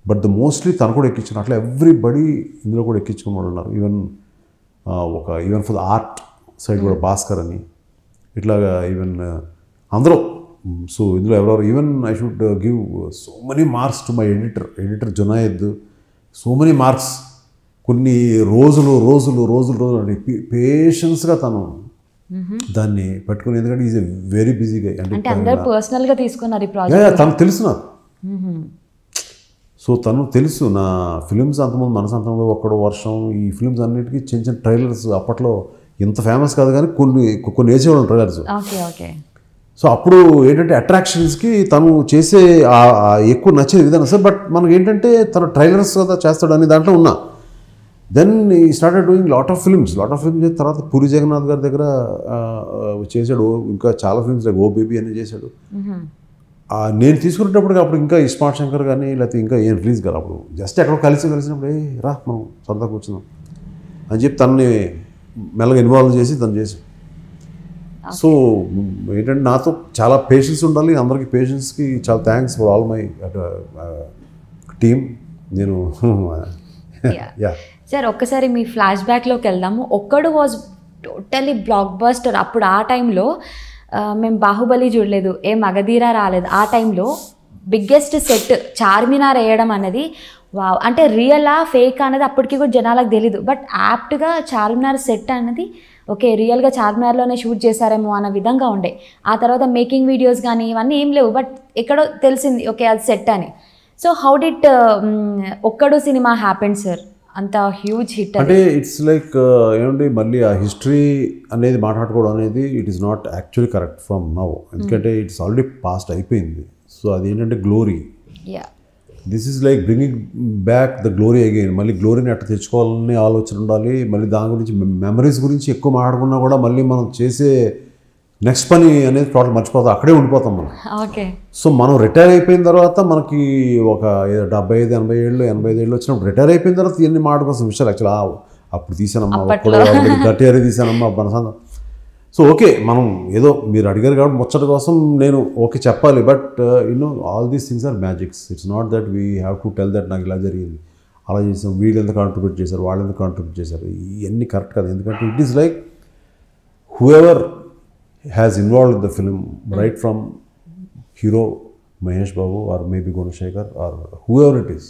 Speaker 2: బట్ ద మోస్ట్లీ తను కూడా ఎక్కించాను అట్లా ఎవ్రీబడి ఇందులో కూడా ఎక్కించుకుని వాళ్ళు ఉన్నారు ఈవెన్ ఒక even for the art side కూడా hmm. భాస్కర్ అని ఇట్లాగా ఈవెన్ అందరూ సో hmm, ఇందులో ఎవరెవరు even I should give so many marks to my editor editor Junaid so many marks కొన్ని రోజులు రోజులు రోజులు రోజులు పేషెన్స్గా తను దాన్ని పెట్టుకుని ఎందుకంటే ఈజ్ ఎ వెరీ బిజీగా అంటే తను తెలుసు నాకు సో తను తెలుసు నా ఫిలిమ్స్ అంతమంది మనసు అంతమంది ఒక్కడో వర్షం ఈ ఫిలిమ్స్ అన్నిటికీ చిన్న చిన్న ట్రైలర్స్ అప్పట్లో ఇంత ఫేమస్ కాదు కానీ కొన్ని కొన్ని వేసేవాళ్ళం ట్రైలర్స్ సో అప్పుడు ఏంటంటే అట్రాక్షన్స్కి తను చేసే ఎక్కువ నచ్చేది విధానం సార్ బట్ మనకి ఏంటంటే తను ట్రైలర్స్ కదా చేస్తాడు అనే దాంట్లో ఉన్నా then he started doing lot of films lot of films తర్వాత పూరి జగన్నాథ్ గారి దగ్గర చేశాడు ఇంకా చాలా ఫిల్మ్స్ ఓ బేబీ అని చేశాడు నేను తీసుకునేటప్పుడు అప్పుడు ఇంకా స్మార్ట్ శంకర్ కానీ లేకపోతే ఇంకా ఏం రిలీజ్ కాదు అప్పుడు జస్ట్ ఎక్కడో కలిసి కలిసినప్పుడు ఏ రా మనం సొంత కూర్చున్నాం అని చెప్పి తనని మెల్లగా ఇన్వాల్వ్ చేసి తను చేసి సో ఏంటంటే నాతో చాలా పేషెన్స్ ఉండాలి అందరికీ పేషెన్స్కి చాలా thanks for all my team నేను
Speaker 1: సార్ ఒక్కసారి మీ ఫ్లాష్ బ్యాక్లోకి వెళ్దాము ఒక్కడు వాజ్ టోటలీ బ్లాక్ బస్టర్ అప్పుడు ఆ టైంలో మేము బాహుబలి చూడలేదు ఏ మగధీరా రాలేదు ఆ టైంలో బిగ్గెస్ట్ సెట్ చార్మినార్ వేయడం అనేది వా అంటే రియలా ఫేక్ అనేది అప్పటికి కూడా జనాలకు తెలీదు బట్ యాప్ట్గా చార్మినార్ సెట్ అనేది ఓకే రియల్గా చార్మినార్లోనే షూట్ చేశారేమో అన్న విధంగా ఉండే ఆ తర్వాత మేకింగ్ వీడియోస్ కానీ ఇవన్నీ ఏం లేవు బట్ ఎక్కడో తెలిసింది ఓకే అది సెట్ అని సో హౌ డిట్ ఒక్కడు సినిమా హ్యాపెండ్ సార్ అంత హ్యూజ్ హిట్ అంటే
Speaker 2: ఇట్స్ లైక్ uh, ఏమండి మళ్ళీ ఆ హిస్టరీ అనేది మాట్లాడుకోవడం అనేది it is not actually correct from now ఎందుకంటే ఇట్స్ ఆల్రెడీ పాస్ట్ అయిపోయింది సో అది ఏంటంటే glory this is like bringing back the glory again మళ్ళీ గ్లోరీని ఎట్లా తెచ్చుకోవాలనే ఆలోచన ఉండాలి మళ్ళీ దాని గురించి మెమరీస్ గురించి ఎక్కువ మాట్లాడుకున్నా కూడా మళ్ళీ మనం చేసే నెక్స్ట్ పని అనేది టోటల్ మర్చిపోతాం అక్కడే ఉండిపోతాం మనం ఓకే సో మనం రిటైర్ అయిపోయిన తర్వాత మనకి ఒక డెబ్బై ఐదు ఎనభై ఏళ్ళు ఎనభై ఐదు ఏళ్ళు వచ్చినప్పుడు రిటైర్ అయిపోయిన తర్వాత ఎన్ని మాట్లాడుకోవాల్సిన విషయాలు యాక్చువల్ అప్పుడు తీసానమ్మా గట్టేరి తీసానమ్మా మనసంద సో ఓకే మనం ఏదో మీరు అడిగారు కాబట్టి ముచ్చట కోసం నేను ఓకే చెప్పాలి but you know all these things are magics it's not that we have to tell that నాకు ఇలా జరిగింది అలా చేసాం వీళ్ళు ఎంత కాంట్రిబ్యూట్ చేశారు వాళ్ళు ఎంత కాంట్రిబ్యూట్ చేశారు ఇవన్నీ కరెక్ట్ కాదు ఎందుకంటే it is like whoever has involved the film right from hero Mahesh Babu or maybe Gunasekhar or whoever it is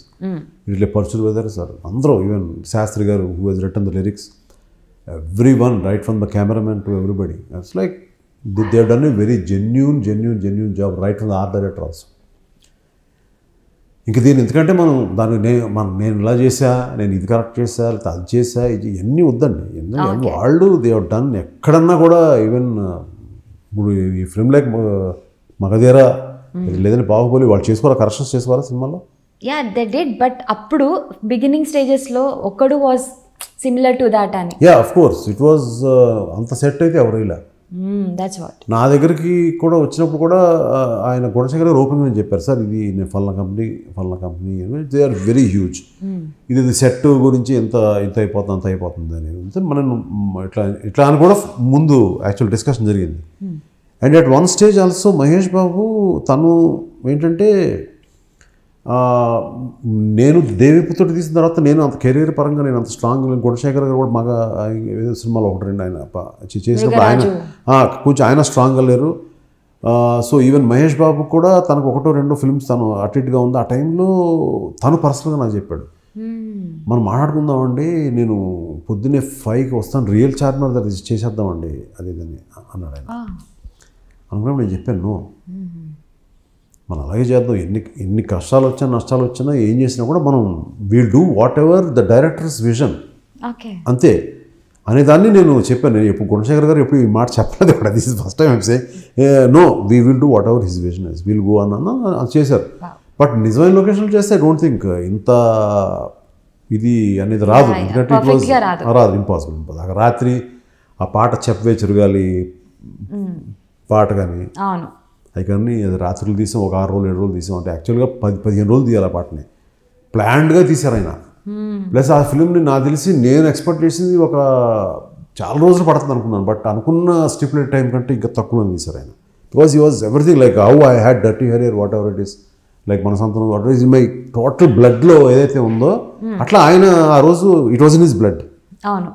Speaker 2: వీళ్ళ పర్చుల్ వెదర్ సార్ అందరూ even Sastry garu who he's written the lyrics every one right from the cameraman to everybody it's like the they've done a very genuine genuine genuine job right from the art director also ఇంక దీని ఎందుకంటే మనం దాన్ని నేను మనం నేను ఇలా చేసా నేను ఇది కరెక్ట్ చేసా లేకపోతే అది చేసా ఇది ఇవన్నీ వద్దండి ఎందుకంటే వాళ్ళు దే డన్ ఎక్కడన్నా కూడా ఈవెన్ ఇప్పుడు ఈ ఫిల్మ్ లైక్ మగధీరా లేదని బాహుబలి వాళ్ళు చేసుకోరా కరెక్షన్స్ చేసుకోరా సినిమాలో
Speaker 1: యా దే డిడ్ బట్ అప్పుడు బిగినింగ్ స్టేజెస్లో ఒకడు వాజ్ సిమిలర్ టు దాట్ అని
Speaker 2: యా కోర్స్ ఇట్ వాజ్ అంత సెట్ అయితే ఎవరు ఇలా Hmm, నా దగ్గరికి కూడా వచ్చినప్పుడు కూడా ఆయన గుణశేఖర రూపం ఓపెన్ చెప్పారు సార్ ఇది నేను ఫలానా కంపెనీ ఫలానా కంపెనీ అని దే ఆర్ వెరీ హ్యూజ్ ఇది ఇది సెట్ గురించి ఎంత ఇంత అయిపోతుంది అంత అయిపోతుంది అని అంటే మనం ఇట్లా ఇట్లా అని కూడా ముందు యాక్చువల్ డిస్కషన్ జరిగింది and at one stage also Mahesh Babu తను ఏంటంటే నేను దేవిపుత్రుడు తీసిన తర్వాత నేను అంత కెరీర్ పరంగా నేను అంత స్ట్రాంగ్ గుణశేఖర్ గారు కూడా మగ సినిమాలో ఒకటి రెండు ఆయన చేసినప్పుడు ఆయన కొంచెం ఆయన స్ట్రాంగ్గా లేరు సో ఈవెన్ మహేష్ బాబు కూడా తనకు ఒకటో రెండో ఫిల్మ్స్ తను అటు ఇటుగా ఉంది ఆ టైంలో తను పర్సనల్గా నాకు చెప్పాడు hmm. మనం మాట్లాడుకుందామండి నేను పొద్దున్నే ఫైవ్కి వస్తాను రియల్ చార్మర్ దగ్గర చేసేద్దామండి అది అన్నాడు ఆయన అనుకున్నప్పుడు నేను చెప్పాను మనం అలాగే చేద్దాం ఎన్ని ఎన్ని కష్టాలు వచ్చినా నష్టాలు వచ్చినా ఏం చేసినా కూడా మనం we'll do whatever the director's vision అంతే అనే దాన్ని నేను చెప్పాను నేను ఎప్పుడు గుణశేఖర్ గారు ఎప్పుడు ఈ మాట చెప్పలేదు కూడా this first time say no we will do whatever his vision is will go అన్న అది చేశారు బట్ నిజమైన లొకేషన్లో చేస్తే డోంట్ థింక్ ఇంత ఇది అనేది రాదు ఎందుకంటే ఇట్ వాజ్ రాదు ఇంపాసిబుల్ ఇంపాసిబుల్ రాత్రి ఆ పాట చెప్పవే చురగాలి పాట కానీ అవును కానీ అది రాత్రులు తీసాం ఒక ఆరు రోజులు ఏడు రోజులు తీసాం అంటే యాక్చువల్గా పది పదిహేను రోజులు తీయాలి ఆ పాటని ప్లాన్డ్గా తీశారు ఆయన ప్లస్ hmm. ఆ ఫిలింని నాకు తెలిసి నేను ఎక్స్పెక్ట్ చేసింది ఒక చాలా రోజులు పడుతుంది అనుకున్నాను బట్ అనుకున్న స్టిపులేట్ టైం కంటే ఇంకా తక్కువ తీశారు ఆయన because he was everything like how I had dirty Hari whatever it is like మన సొంతం వాట్ ఈజ్ మై టోటల్ బ్లడ్లో ఏదైతే ఉందో hmm. అట్లా ఆయన ఆ రోజు it was in his blood
Speaker 1: అవును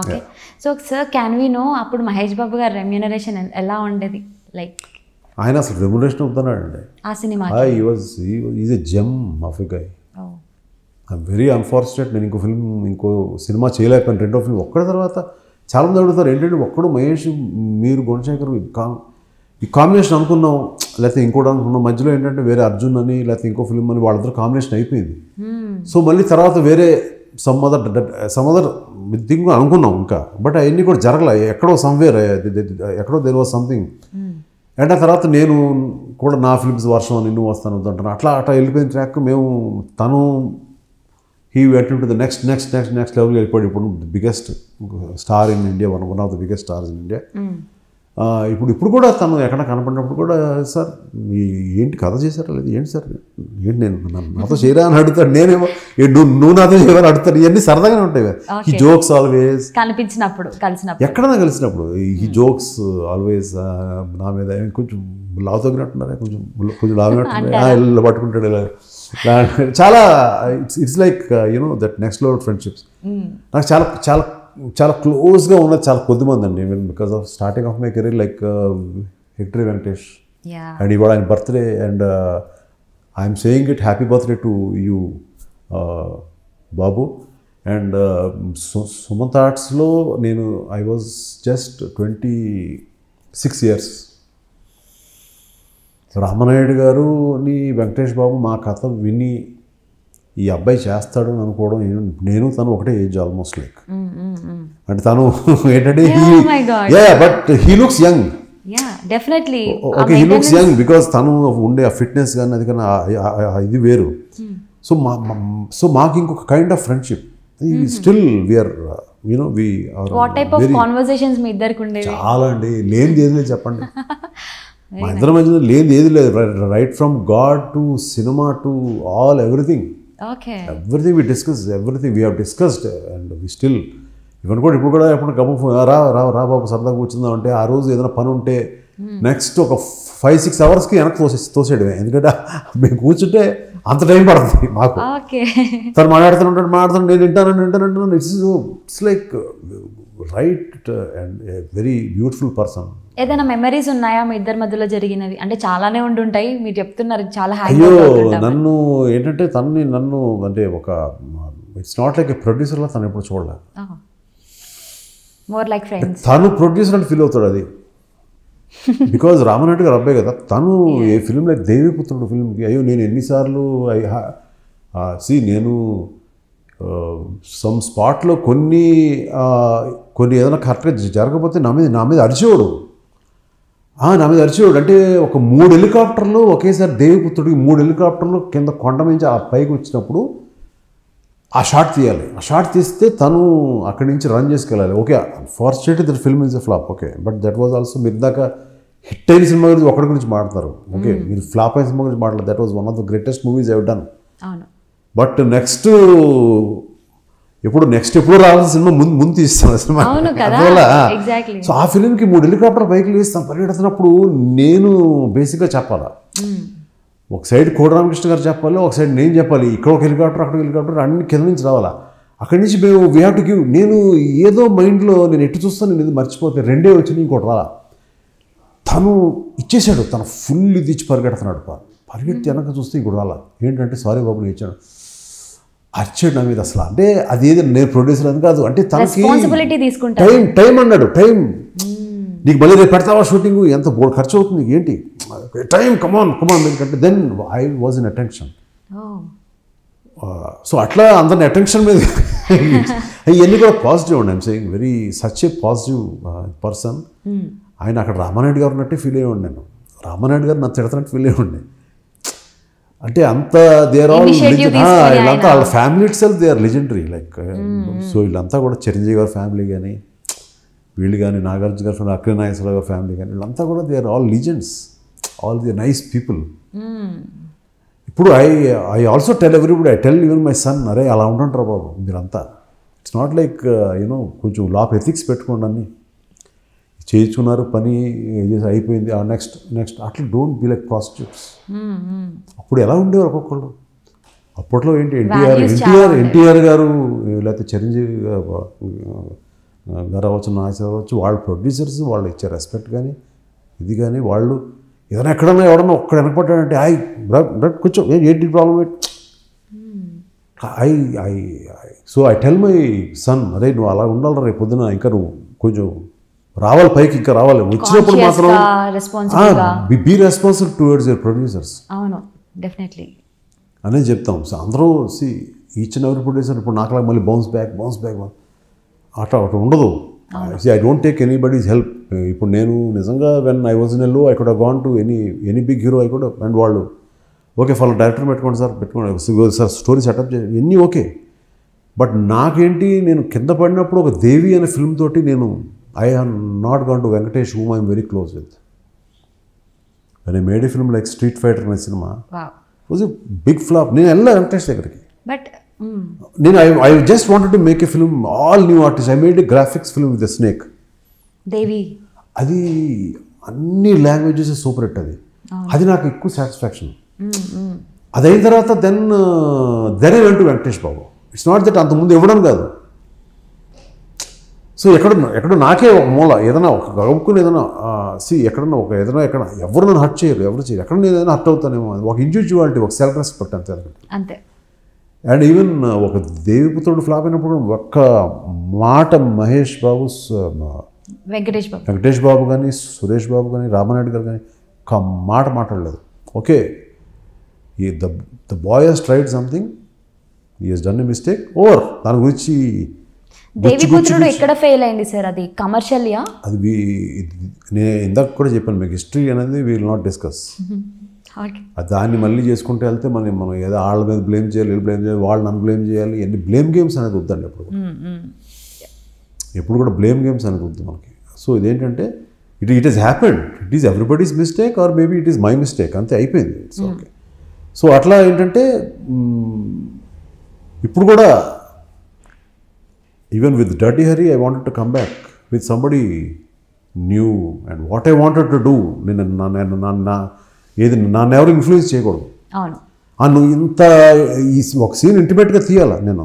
Speaker 1: okay so sir can we know అప్పుడు మహేష్ బాబు గారు రెమ్యూనరేషన్ ఎలా ఉండేది లైక్
Speaker 2: ఆయన అసలు రెమ్యునేషన్ అండి ఆ సినిమా he was is a gem of a guy I'm very unfortunate నేను ఇంకో ఫిల్మ్ ఇంకో సినిమా చేయలేకపోయాను రెండో ఫిల్మ్ ఒక్కడ తర్వాత చాలామంది అడుగుతారు ఏంటంటే ఒక్కడు మహేష్ మీరు గుణశేఖర్ ఈ కాంబినేషన్ అనుకున్నాం లేకపోతే ఇంకోటి అనుకున్నాం మధ్యలో ఏంటంటే వేరే అర్జున్ అని లేకపోతే ఇంకో ఫిల్మ్ అని వాళ్ళందరూ కాంబినేషన్ అయిపోయింది hmm. సో మళ్ళీ తర్వాత వేరే సమ్ అదర్ థింగ్ అనుకున్నాం ఇంకా బట్ అవన్నీ కూడా జరగలే ఎక్కడో సమ్వేర్ ఎక్కడో దేర్ వాజ్ సంథింగ్ అండ్ ఆ తర్వాత నేను కూడా నా ఫిలిమ్స్ వర్షం నువ్వు వస్తాను వద్దంటాను అట్లా అట్లా వెళ్ళిపోయిన ట్రాక్ మేము తను he went the next next next next level వెళ్ళిపోయాడు ఇప్పుడు biggest star in India one one of the biggest stars in India hmm. ఇప్పుడు ఇప్పుడు కూడా తను ఎక్కడ కనపడినప్పుడు కూడా సార్ ఏంటి కథ చేశారా లేదు ఏంటి సార్ ఏంటి నేను నాతో చేయరా అని అడుగుతాడు నేనేమో నువ్వు నువ్వు నాతో చేయాలని అడుగుతాడు ఇవన్నీ సరదాగానే ఉంటాయి ఈ జోక్స్ ఆల్వేస్
Speaker 1: కనిపించినప్పుడు కలిసినప్పుడు
Speaker 2: ఎక్కడైనా కలిసినప్పుడు ఈ జోక్స్ hmm. ఆల్వేస్ నా మీద కొంచెం లావు తగ్గినట్టున్నారా కొంచెం కొంచెం లాగినట్టున్నారా ఇల్లు పట్టుకుంటాడు ఇలా చాలా it's it's like you know that next లో ఫ్రెండ్షిప్స్ నాకు చాలా చాలా చాలా క్లోజ్గా ఉన్నది చాలా కొద్దిమంది అండి because of starting of my career like victory Venkatesh and ఇవాళ ఆయన birthday and I'm saying it happy birthday to you Babu and Sumanth ఆర్ట్స్లో నేను I was just twenty six years రామనాయుడు గారుని వెంకటేష్ బాబు మా కథ విని ఈ అబ్బాయి చేస్తాడు అనుకోవడం నేను తను ఒకటే ఏజ్ ఆల్మోస్ట్ లైక్ అంటే తను ఏంటంటే but he looks young
Speaker 1: okay he looks young
Speaker 2: because తను ఉండే ఆ ఫిట్నెస్ కానీ అది కానీ ఇది వేరు సో hmm. మా సో మాకు ఇంకొక kind of friendship still we're you know we what type of
Speaker 1: conversations మీ ఇద్దరికి
Speaker 2: చాలా అండి లేని ఏది లేదు చెప్పండి మా ఇద్దరి మధ్యలో లేని ఏది లేదు రైట్ ఫ్రమ్ గాడ్ టు సినిమా to all everything okay everything we discuss everything we have discussed and we still ఇవన్నీ కూడా ఇప్పుడు కూడా ఎప్పుడు గమ్మ రా రా బాబు సరదాగా కూర్చుందా అంటే ఆ రోజు ఏదైనా పని ఉంటే నెక్స్ట్ hmm. ఒక ఫైవ్ సిక్స్ అవర్స్కి వెనక్కి తోసే తోసేయడమే ఎందుకంటే మేము కూర్చుంటే అంత టైం పడుతుంది మాకు తను మాట్లాడుతున్నాడు మాట్లాడుతు నేను వింటాను వింటానంటున్నాను it's it's like right and very beautiful person
Speaker 1: ఏదైనా మెమరీస్ ఉన్నాయా మీ ఇద్దరి మధ్యలో జరిగినవి అంటే చాలానే ఉంటాయి మీరు చెప్తున్నారు చాలా అయ్యో
Speaker 2: నన్ను ఏంటంటే తనని నన్ను అంటే ఒక ఇట్స్ నాట్ లైక్ ప్రొడ్యూసర్లా తను ఎప్పుడు చూడలేదు
Speaker 1: మోర్ లైక్ ఫ్రెండ్స్
Speaker 2: తను ప్రొడ్యూసర్ అని ఫీల్ అవుతాడు అది బికాజ్ రామనాయుడు గారు అబ్బాయి కదా తను ఏ ఫిల్మ్ లైక్ దేవిపుత్రుడు ఫిల్మ్కి అయ్యో నేను ఎన్నిసార్లు ఐ సి నేను సమ్ స్పాట్లో కొన్ని కొన్ని ఏదైనా కరెక్ట్గా జరగకపోతే నా మీద నా మీద అరిచేవాడు నా మీద అరిచేవాడు అంటే ఒక మూడు హెలికాప్టర్లు ఒకేసారి దేవిపుత్రుడికి మూడు హెలికాప్టర్లు కింద కొండ నుంచి ఆ పైకి వచ్చినప్పుడు ఆ షాట్ తీయాలి ఆ షాట్ తీస్తే తను అక్కడి నుంచి రన్ చేసుకెళ్ళాలి okay unfortunately that film is a flop okay but that was also మీరు దాకా హిట్ అయిన సినిమా గురించి ఒకటి గురించి మాట్లాడతారు ఓకే hmm. మీరు ఫ్లాప్ అయిన సినిమా గురించి మాట్లాడారు that was one of the greatest movies I done but next ఎప్పుడు నెక్స్ట్ ఎప్పుడు రావాల్సిన సినిమా ముందు ముందు తీస్తాను సినిమా అందువల్ల సో ఆ ఫిలింకి మూడు హెలికాప్టర్ బైక్లు వేస్తాను పరిగెడుతున్నప్పుడు నేను బేసిక్గా చెప్పాలా ఒక సైడ్ కోటరామకృష్ణ గారు చెప్పాలి ఒక సైడ్ నేను చెప్పాలి ఇక్కడ ఒక హెలికాప్టర్ అక్కడ హెలికాప్టర్ అన్ని కింద నుంచి రావాలా అక్కడి నుంచి మేము వీ హ్యావ్ టు గివ్ నేను ఏదో మైండ్లో నేను ఎట్టు చూస్తాను నేను ఇది మర్చిపోతే రెండే వచ్చినాయి ఇంకోటి రాలా తను ఇచ్చేసాడు తను ఫుల్ ఇది ఇచ్చి పరిగెడుతున్నాడు పరిగెత్తి వెనక చూస్తే ఇంకోటి రాలా ఏంటంటే సారీ బాబు నేను ఇచ్చాడు అరిచాడు నా మీద అసలు అంటే అది ఏది నేను ప్రొడ్యూసర్ అని కాదు అంటే తనకి టైం టైం అన్నాడు టైం hmm. నీకు మళ్ళీ రేపు పెడతావా షూటింగ్ ఎంత బోర్డు ఖర్చు అవుతుంది ఏంటి టైం కమాన్ కమాన్ ఎందుకంటే then I was in attention so అట్లా అందరిని అటెన్షన్ మీద ఇవన్నీ కూడా పాజిటివ్ అండి I'm saying very such a positive person ఆయన అక్కడ రామానాయుడు గారు ఉన్నట్టే ఫీల్ అయ్యేవాడు నేను రామానాయుడు గారు నన్ను తిడతనట్టు ఫీల్ ఉండే అంటే అంత దేర్ ఆల్ వీళ్ళంతా వాళ్ళ family itself they are legendary like so వీళ్ళంతా కూడా చిరంజీవి గారి ఫ్యామిలీ కానీ వీళ్ళు కానీ నాగార్జున గారి ఫ్యామిలీ అక్కిన నాగేశ్వరరావు గారి ఫ్యామిలీ కానీ వీళ్ళంతా కూడా they are all legends all the nice people ఇప్పుడు I I also tell everybody I tell even my son అరే అలా ఉంటుంటారు బాబు మీరంతా ఇట్స్ నాట్ లైక్ యూనో కొంచెం లాప్ ఎథిక్స్ పెట్టుకోండి అన్నీ చేయించుకున్నారు పని చేసి అయిపోయింది ఆ నెక్స్ట్ నెక్స్ట్ అట్లా డోంట్ బి లైక్ ప్రాస్టిట్యూట్స్ అప్పుడు ఎలా ఉండేవారు ఒక్కొక్కళ్ళు అప్పట్లో ఏంటి ఎన్టీఆర్ ఎన్టీఆర్ ఎన్టీఆర్ గారు లేకపోతే చిరంజీవి గారు అవ్వచ్చు నాసి అవ్వచ్చు వాళ్ళ ప్రొడ్యూసర్స్ వాళ్ళు ఇచ్చే రెస్పెక్ట్ కానీ ఇది కానీ వాళ్ళు ఏదైనా ఎక్కడన్నా ఎవడన్నా ఒక్కడ వెనకపడ్డాడంటే ఐ బ్రట్ కూర్చో ఏంటి problem I I so I tell my son అదే నువ్వు అలా ఉండాలి రేపు పొద్దున ఇంకా నువ్వు కొంచెం రావాలి పైకి ఇంకా రావాలి వచ్చినప్పుడు మాత్రం be responsible towards your producers
Speaker 1: అవును డెఫినెట్లీ
Speaker 2: అనేది చెప్తాం సో అందరూ సి ఈచ్ అండ్ ఎవరి ప్రొడ్యూసర్ ఇప్పుడు నాకులా మళ్ళీ బౌన్స్ బ్యాక్ బౌన్స్ బ్యాక్ అట్లా అట్లా ఉండదు see I don't take anybody's help ఇప్పుడు నేను నిజంగా వెన్ ఐ వాజ్ నెల్లు I could gone to any any big hero I could and వాళ్ళు ఓకే ఫాలో డైరెక్టర్ పెట్టుకోండి సార్ పెట్టుకోండి సార్ స్టోరీ సెటప్ చేయండి ఇవన్నీ ఓకే బట్ నాకేంటి నేను కింద పడినప్పుడు ఒక దేవి అనే ఫిల్మ్ తోటి నేను I have not gone to Venkatesh whom I'm very close with అని made film like street fighter అనే సినిమా వాజ్ బిగ్ ఫ్లాప్ నేను వెళ్ళా వెంకటేష్ దగ్గరికి
Speaker 1: బట్ mm. నేను I I
Speaker 2: just wanted to make a film all new artist I made a graphics film with the snake Devi అది అన్ని languages super hit అది అది నాకు ఎక్కువ సాటిస్ఫాక్షన్ mm, mm. అదైన తర్వాత దెన్ దెన్ వెంట వెంకటేష్ బాబు ఇట్స్ నాట్ దట్ అంతకుముందు ఇవ్వడం కాదు సో ఎక్కడ ఎక్కడ నాకే ఒక మూల ఏదైనా ఒక గడుపుకుని ఏదైనా సి ఎక్కడన్నా ఒక ఏదైనా ఎక్కడ ఎవరు నన్ను హర్ట్ చేయరు ఎవరు చేయరు ఎక్కడ నేను ఏదైనా హర్ట్ అవుతానేమో ఒక ఇండివిజువాలిటీ ఒక సెల్ఫ్ రెస్పెక్ట్ అంతే అంతే అండ్ ఈవెన్ ఒక దేవిపుత్రుడు ఫ్లాప్ అయినప్పుడు ఒక్క మాట మహేష్ బాబు వెంకటేష్ బాబు వెంకటేష్ బాబు కానీ సురేష్ బాబు కానీ రామనాయుడు గారు కానీ ఒక్క మాట మాట్లాడలేదు ఓకే ఈ the the boy he's tried something ఈ he's done a mistake over దాని గురించి దేవిపుత్రుడు
Speaker 1: ఎక్కడ ఫెయిల్ అయింది సార్ అది కమర్షియల్యా
Speaker 2: అది నేను ఇందాక కూడా చెప్పాను మీకు హిస్టరీ అనేది విల్ నాట్ డిస్కస్ దాన్ని మళ్ళీ చేసుకుంటే వెళ్తే మనం మనం ఏదో వాళ్ళ మీద బ్లేమ్ చేయాలి వీళ్ళు బ్లేమ్ చేయాలి వాళ్ళు నన్ను బ్లేమ్ చేయాలి ఎన్ని బ్లేమ్ గేమ్స్ అనేది వద్దండి ఎప్పుడు mm-hmm. ఎప్పుడు కూడా బ్లేమ్ గేమ్స్ అనేది వద్దు మనకి సో ఇదేంటంటే it it is happened it is everybody's mistake or maybe it is my mistake అంతే అయిపోయింది ఇట్స్ ఓకే సో అట్లా ఏంటంటే ఇప్పుడు కూడా even with dirty Hari I wanted to come back with somebody new and what I wanted to do నేను నా ఏది నన్ను ఎవరు ఇన్ఫ్లుయెన్స్ చేయకూడదు నువ్వు ఇంత ఈ ఒక సీన్ ఇంటిమేట్గా తీయాలి నేను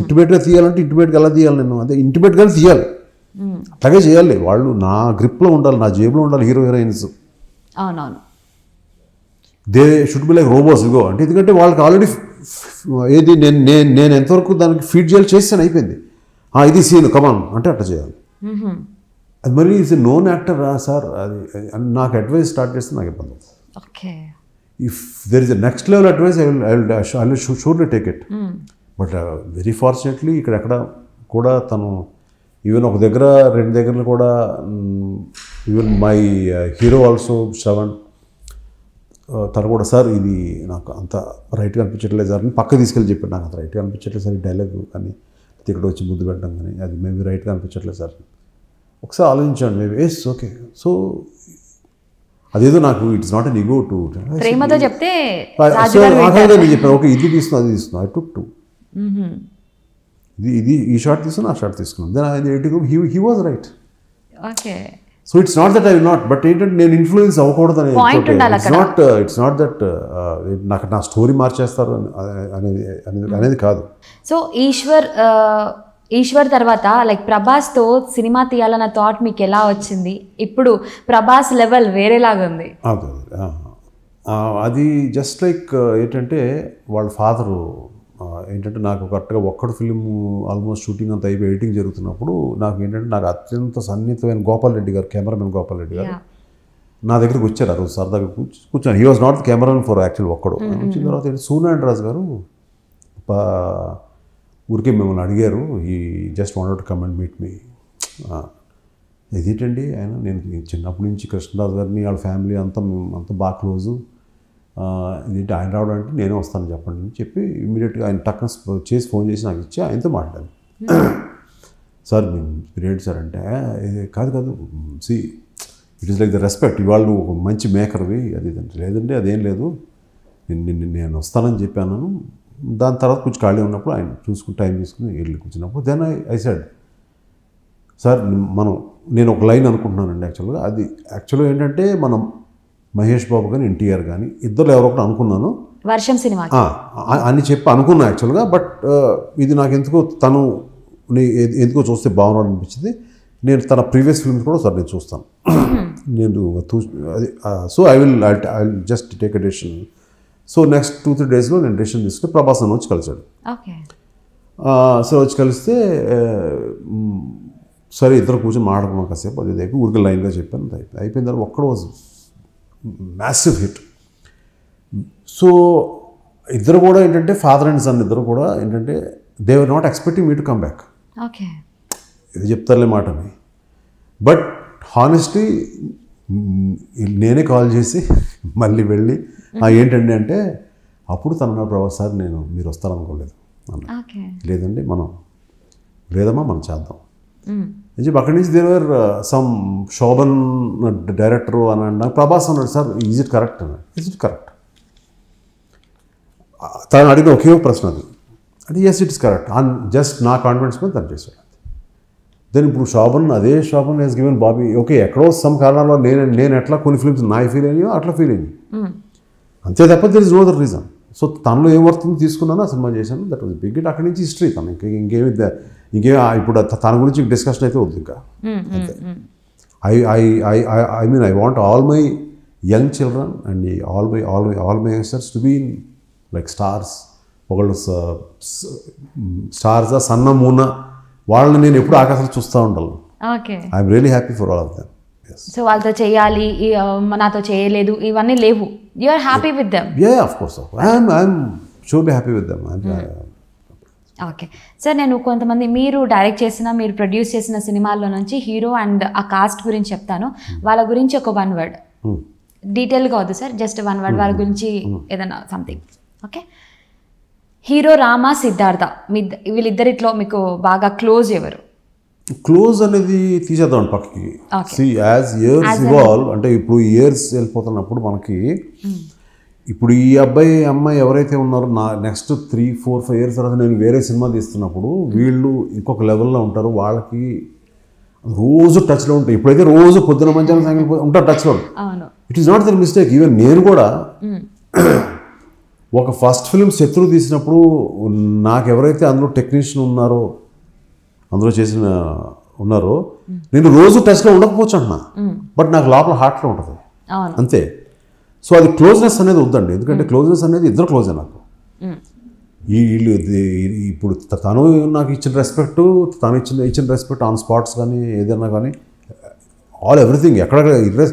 Speaker 2: ఇంటిమేట్గా తీయాలంటే ఇంటిమేట్గా ఎలా తీయాలి నేను అదే ఇంటిమేట్గానే తీయాలి అలాగే చేయాలి వాళ్ళు నా గ్రిప్లో ఉండాలి నా జేబులో ఉండాలి hero heroines they should be like robots ego అంటే ఎందుకంటే వాళ్ళకి ఆల్రెడీ ఏది నేను నేను నేను ఎంతవరకు దానికి ఫీడ్ చేయాలి చేస్తాను అయిపోయింది ఇది సీన్ కమాన్ అంటే అట్ట చేయాలి అది మరి ఈజ్ నోన్ యాక్టర్ సార్ అది నాకు అడ్వైస్ స్టార్ట్ చేస్తే నాకు ఇబ్బంది okay if there is next level advice I will surely take it but very fortunately ఇక్కడ ఎక్కడ కూడా తను ఈవెన్ ఒక దగ్గర రెండు దగ్గర కూడా even my hero also Shravan తను కూడా సార్ ఇది నాకు అంత రైట్గా అనిపించట్లేదు సార్ అని పక్క తీసుకెళ్ళి చెప్పాడు నాకు అంత రైట్గా అనిపించట్లేదు సార్ ఈ డైలాగ్ కానీ ఇక్కడ వచ్చి ముద్దు పెట్టడం కానీ అది మేబీ రైట్గా అనిపించట్లేదు సార్ ఒకసారి ఆలోచించండి మేబీ ఎస్ ఓకే సో అదేదో నాకు it's not an ego to
Speaker 1: చెప్తే చెప్పాను
Speaker 2: ఓకే ఇది తీసుకున్నా అది తీసుకున్నా ఐ టుక్ టు ఇది ఇది ఈ షార్ట్ తీసుకున్నా ఆ షార్ట్ తీసుకున్నాను then I he he was right okay so it's not that I not but ఏంటంటే నేను ఇన్ఫ్లుయెన్స్ అవ్వకూడదని it's not it's not that నాకు నా స్టోరీ మార్చేస్తారు అనేది hmm. అనేది కాదు
Speaker 1: సో ఈశ్వర్ uh, ఈశ్వర్ తర్వాత లైక్ ప్రభాస్తో సినిమా తీయాలన్న థాట్ మీకు ఎలా వచ్చింది ఇప్పుడు ప్రభాస్ లెవెల్ వేరేలాగా ఉంది
Speaker 2: అది జస్ట్ లైక్ uh, ఏంటంటే వాళ్ళ ఫాదరు ఏంటంటే నాకు కరెక్ట్గా ఒక్కడు ఫిలిం ఆల్మోస్ట్ షూటింగ్ అంతా అయిపోయి ఎడిటింగ్ జరుగుతున్నప్పుడు నాకు ఏంటంటే నాకు అత్యంత సన్నిహితమైన గోపాల్ రెడ్డి గారు కెమెరామెన్ గోపాల్ రెడ్డి గారు నా దగ్గరికి వచ్చారు ఆ రోజు సరదాగా కూర్చున్నాను he was not cameraman for actual Okkadu వచ్చిన తర్వాత సూర్య అండ్ రాజు గారు ఊరికే మిమ్మల్ని అడిగారు ఈ just want to come and meet me ఇదేంటండి ఆయన నేను చిన్నప్పటి నుంచి కృష్ణరాజు గారిని వాళ్ళ ఫ్యామిలీ అంతా మేము అంతా బాగా క్లోజు ఇదేంటి ఆయన రావడం అంటే నేనే వస్తాను చెప్పండి అని చెప్పి ఇమీడియట్గా ఆయన టక్కన చేసి ఫోన్ చేసి నాకు ఇచ్చి ఆయనతో మాట్లాడాను hmm. సార్ మీరు ఏంటి సార్ అంటే కాదు కాదు see it is like the respect ఇవాళ నువ్వు ఒక మంచి మేకర్వి అది లేదంటే అదేం లేదు నిన్ను నేను వస్తానని చెప్పాను దాని తర్వాత కొంచెం ఖాళీ ఉన్నప్పుడు ఆయన చూసుకుని టైం తీసుకుని వెళ్ళి కూర్చున్నప్పుడు then I I said sir మనం నేను ఒక లైన్ అనుకుంటున్నానండి యాక్చువల్గా అది యాక్చువల్గా ఏంటంటే మనం మహేష్ బాబు కానీ ఎన్టీఆర్ కానీ ఇద్దరు ఎవరో ఒకటి అనుకున్నాను వర్షం సినిమా అని చెప్పి అనుకున్నా యాక్చువల్గా బట్ ఇది నాకు ఎందుకో తను ఎందుకో చూస్తే బాగున్నాడు అనిపించింది నేను తన ప్రీవియస్ ఫిల్మ్స్ కూడా సార్ నేను చూస్తాను నేను so I will I will just take a decision so next two three డేస్లో నేను డెసిషన్ తీసుకుని ప్రభాస్ అన్న వచ్చి కలిశాడు సో వచ్చి కలిస్తే సరే ఇద్దరు కూర్చొని మాట్లాడుకున్నాం కాసేపు అది అయిపోయి ఊరికి లైన్గా చెప్పాను అయిపోయిన తర్వాత ఒక్కడ మ్యాసివ్ హిట్ సో ఇద్దరు కూడా ఏంటంటే ఫాదర్ అండ్ సన్ ఇద్దరు కూడా ఏంటంటే they were not expecting me to come back okay ఇది చెప్తారులే అని బట్ హానెస్ట్లీ నేనే కాల్ చేసి మళ్ళీ వెళ్ళి ఏంటండి అంటే అప్పుడు తన ప్రభాస్ సార్ నేను మీరు వస్తారనుకోలేదు లేదండి మనం లేదమ్మా మనం చేద్దాం నేను అక్కడి నుంచి దేవర్ సమ్ uh, శోభన్ డైరెక్టర్ అని అన్నా ప్రభాస్ అన్నాడు సార్ ఈజ్ ఇట్ కరెక్ట్ అన్నాడు ఈజ్ ఇట్ కరెక్ట్ తను అడిగిన ఒకే ప్రశ్న అది అంటే yes it's correct on just నా కాన్ఫిడెన్స్ మీద తను చేశాడు దెన్ ఇప్పుడు శోభన్ అదే Shobhan he's given Bobby okay ఎక్కడో సమ్ కారణాల్లో నేను నేను ఎట్లా కొన్ని ఫిలిమ్స్ నా ఫీల్ అయ్యో అట్లా ఫీల్ అయ్యి hmm. అంతే తప్ప there is no other reason so తనలో ఏం వర్తుందో తీసుకున్నాను ఆ సినిమా చేశాను దట్ వాజ్ బిగ్ ఇట్ అక్కడి నుంచి హిస్టరీ తను ఇంకేమి ఇంకే ఇప్పుడు తన గురించి డిస్కషన్ అయితే వద్దు ఇంకా అంతే I I I I mean I want all my young children and all my all my all my youngsters to be like stars ఒకళ్ళు స్టార్స్ సన్న మూన వాళ్ళని నేను ఎప్పుడు ఆకాశం చూస్తూ ఉండాలి I'm really happy for all of them
Speaker 1: so వాళ్ళతో చేయాలి నాతో చేయలేదు ఇవన్నీ లేవు you're happy with them
Speaker 2: ya of course I'm I'm surely happy with them
Speaker 1: okay sir నేను కొంతమంది మీరు డైరెక్ట్ చేసిన మీరు ప్రొడ్యూస్ చేసిన సినిమాల్లో నుంచి హీరో అండ్ ఆ కాస్ట్ గురించి చెప్తాను వాళ్ళ గురించి ఒక వన్ వర్డ్ డీటెయిల్గా వద్దు సార్ జస్ట్ వన్ వర్డ్ వాళ్ళ గురించి hmm. Hmm. ఏదైనా something okay hero Rama Siddhartha మీ వీళ్ళిద్దరిట్లో మీకు బాగా క్లోజ్ ఎవరు
Speaker 2: క్లోజ్ అనేది తీసేద్దాం పక్కకి సి యాజ్ ఇయర్స్ ఇవాల్వ్ అంటే ఇప్పుడు ఇయర్స్ వెళ్ళిపోతున్నప్పుడు మనకి hmm. ఇప్పుడు ఈ అబ్బాయి అమ్మాయి ఎవరైతే ఉన్నారో నా next three four five years తర్వాత నేను వేరే సినిమా తీస్తున్నప్పుడు వీళ్ళు ఇంకొక లెవెల్లో ఉంటారు వాళ్ళకి రోజు టచ్లో ఉంటాయి ఇప్పుడైతే రోజు పొద్దున మధ్యాహ్నం సాయంకాలం ఉంటారు టచ్లో it is not the mistake even నేను కూడా ఒక ఫస్ట్ ఫిలిం శత్రువు తీసినప్పుడు నాకు ఎవరైతే అందులో టెక్నీషియన్ ఉన్నారో అందులో చేసిన ఉన్నారో నేను రోజు టచ్లో ఉండకపోవచ్చు అంటున్నా బట్ నాకు లోపల హార్ట్లో ఉంటుంది అంతే సో అది క్లోజ్నెస్ అనేది వద్దండి ఎందుకంటే క్లోజ్నెస్ అనేది ఇద్దరు క్లోజే నాకు వీళ్ళు ఇప్పుడు తను నాకు ఇచ్చిన రెస్పెక్ట్ తను ఇచ్చిన ఇచ్చిన రెస్పెక్ట్ ఆన్ స్పాట్స్ కానీ ఏదైనా కానీ ఆల్ ఎవ్రీథింగ్ ఎక్కడ